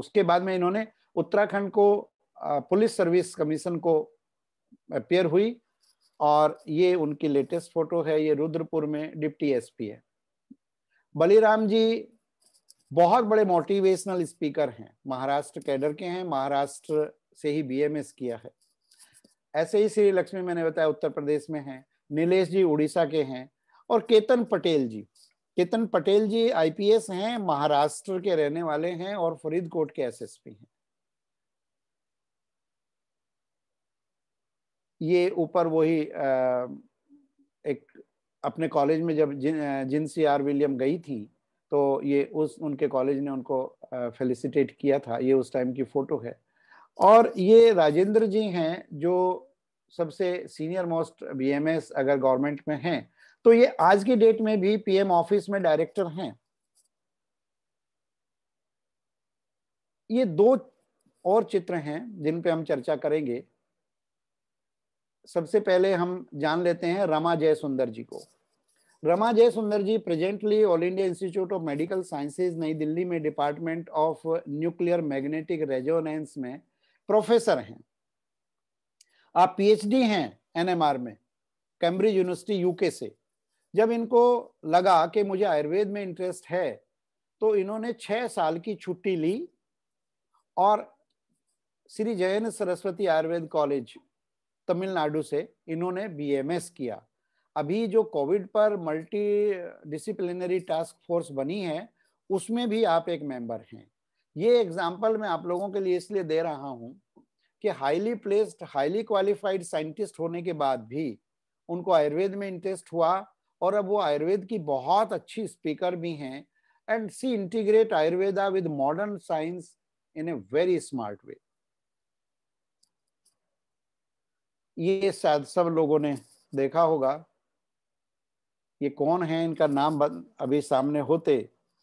Speaker 1: उसके बाद में इन्होंने उत्तराखंड को पुलिस सर्विस कमीशन को अपेयर हुई और ये उनकी लेटेस्ट फोटो है ये रुद्रपुर में डिप्टी एसपी है बलिराम जी बहुत बड़े मोटिवेशनल स्पीकर हैं महाराष्ट्र कैडर के हैं महाराष्ट्र से ही बीएमएस किया है ऐसे ही श्री लक्ष्मी मैंने बताया उत्तर प्रदेश में हैं नीलेश जी उड़ीसा के हैं और केतन पटेल जी केतन पटेल जी आईपीएस हैं महाराष्ट्र के रहने वाले हैं और फरीदकोट के एसएसपी हैं ये ऊपर वही एक अपने कॉलेज में जब जिन जिन सी आर विलियम गई थी तो ये उस उनके कॉलेज ने उनको फेलिसिटेट किया था ये उस टाइम की फोटो है और ये राजेंद्र जी हैं जो सबसे सीनियर मोस्ट बीएमएस अगर गवर्नमेंट में हैं तो ये आज की डेट में भी पीएम ऑफिस में डायरेक्टर हैं ये दो और चित्र हैं जिन पे हम चर्चा करेंगे सबसे पहले हम जान लेते हैं रमा जय सुंदर जी को Rama Jay Sundar ji presently all India institute of medical sciences Nai Delhi में department of nuclear magnetic resonance में प्रोफेसर हैं आप पीएचडी हैं एनएमआर में कैम्ब्रिज यूनिवर्सिटी यूके से जब इनको लगा कि मुझे आयुर्वेद में इंटरेस्ट है तो इन्होंने छह साल की छुट्टी ली और श्री जयन सरस्वती आयुर्वेद कॉलेज तमिलनाडु से इन्होंने बीएमएस किया अभी जो कोविड पर मल्टी डिसिप्लिनरी टास्क फोर्स बनी है उसमें भी आप एक मेंबर हैं ये एग्जाम्पल मैं आप लोगों के लिए इसलिए दे रहा हूँ कि highly placed highly qualified scientist होने के बाद भी उनको आयुर्वेद में इंटरेस्ट हुआ और अब वो आयुर्वेद की बहुत अच्छी स्पीकर भी हैं and she integrate Ayurveda with modern science in a very smart way ये शायद सब लोगों ने देखा होगा ये कौन है इनका नाम अभी सामने होते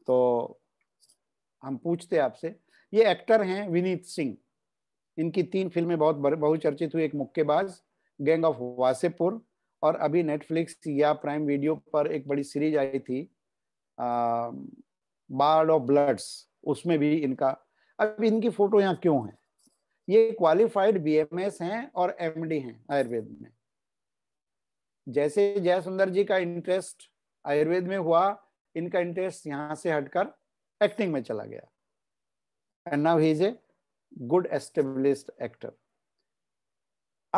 Speaker 1: तो हम पूछते आपसे ये एक्टर हैं विनीत सिंह इनकी तीन फिल्में बहुत बहुचर्चित हुई एक मुक्केबाज गैंग ऑफ वासेपुर और अभी नेटफ्लिक्स या प्राइम वीडियो पर एक बड़ी सीरीज आई थी बार्ड ऑफ ब्लड्स उसमें भी इनका अब इनकी फोटो यहाँ क्यों है ये क्वालिफाइड बीएमएस हैं और एमडी हैं आयुर्वेद में जैसे जय सुंदर जी का इंटरेस्ट आयुर्वेद में हुआ इनका इंटरेस्ट यहाँ से हटकर एक्टिंग में चला गया and now he is a good established actor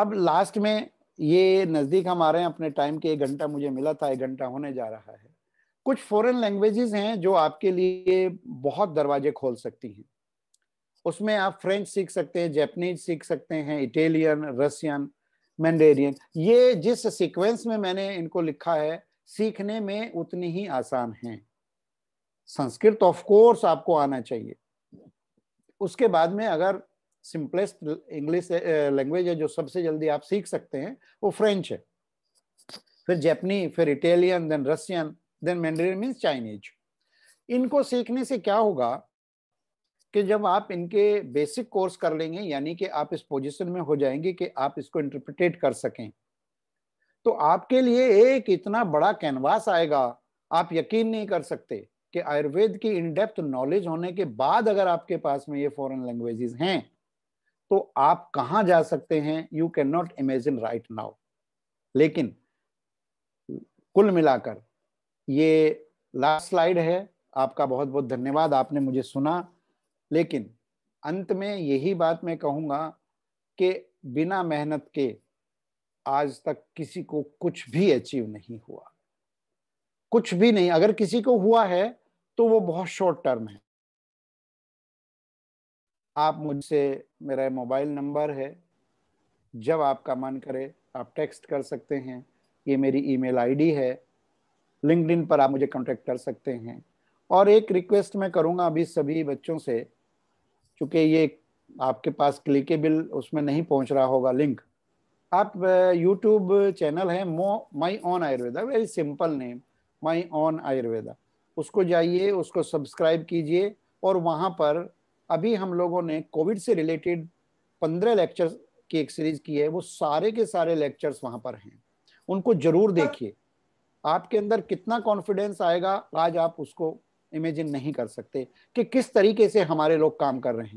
Speaker 1: अब लास्ट में ये नज़दीक हम आ रहे हैं अपने टाइम के एक घंटा मुझे मिला था एक घंटा होने जा रहा है कुछ फॉरेन लैंग्वेजेस हैं जो आपके लिए बहुत दरवाजे खोल सकती हैं उसमें आप फ्रेंच सीख सकते हैं जैपनीज सीख सकते हैं इटेलियन रसियन मैंडेरियन ये जिस सीक्वेंस में मैंने इनको लिखा है सीखने में उतनी ही आसान है संस्कृत ऑफ कोर्स आपको आना चाहिए उसके बाद में अगर सिंपलेस्ट इंग्लिश लैंग्वेज है जो सबसे जल्दी आप सीख सकते हैं वो फ्रेंच है फिर जैपनी फिर Italian then Russian then Mandarin means Chinese इनको सीखने से क्या होगा कि जब आप इनके बेसिक कोर्स कर लेंगे यानी कि आप इस पोजिशन में हो जाएंगे कि आप इसको इंटरप्रिटेट कर सकें तो आपके लिए एक इतना बड़ा कैनवास आएगा आप यकीन नहीं कर सकते कि आयुर्वेद की इनडेप्थ नॉलेज होने के बाद अगर आपके पास में ये फॉरेन लैंग्वेजेस हैं तो आप कहां जा सकते हैं you can not imagine right now लेकिन कुल मिलाकर ये लास्ट स्लाइड है आपका बहुत बहुत धन्यवाद आपने मुझे सुना लेकिन अंत में यही बात मैं कहूंगा कि बिना मेहनत के आज तक किसी को कुछ भी अचीव नहीं हुआ कुछ भी नहीं अगर किसी को हुआ है तो वो बहुत शॉर्ट टर्म है आप मुझसे मेरा मोबाइल नंबर है जब आपका मन करे आप टेक्स्ट कर सकते हैं ये मेरी ईमेल आईडी है लिंकड पर आप मुझे कांटेक्ट कर सकते हैं और एक रिक्वेस्ट मैं करूँगा अभी सभी बच्चों से चूँकि ये आपके पास क्लिकेबल उसमें नहीं पहुँच रहा होगा लिंक आप यूट्यूब चैनल है मो my on Ayurveda very simple name my on Ayurveda उसको जाइए उसको सब्सक्राइब कीजिए और वहाँ पर अभी हम लोगों ने कोविड से रिलेटेड पंद्रह लेक्चर की एक सीरीज की है वो सारे के सारे लेक्चर्स वहां पर हैं उनको जरूर हाँ। देखिए आपके अंदर कितना कॉन्फिडेंस आएगा आज आप उसको इमेजिन नहीं कर सकते कि किस तरीके से हमारे लोग काम कर रहे हैं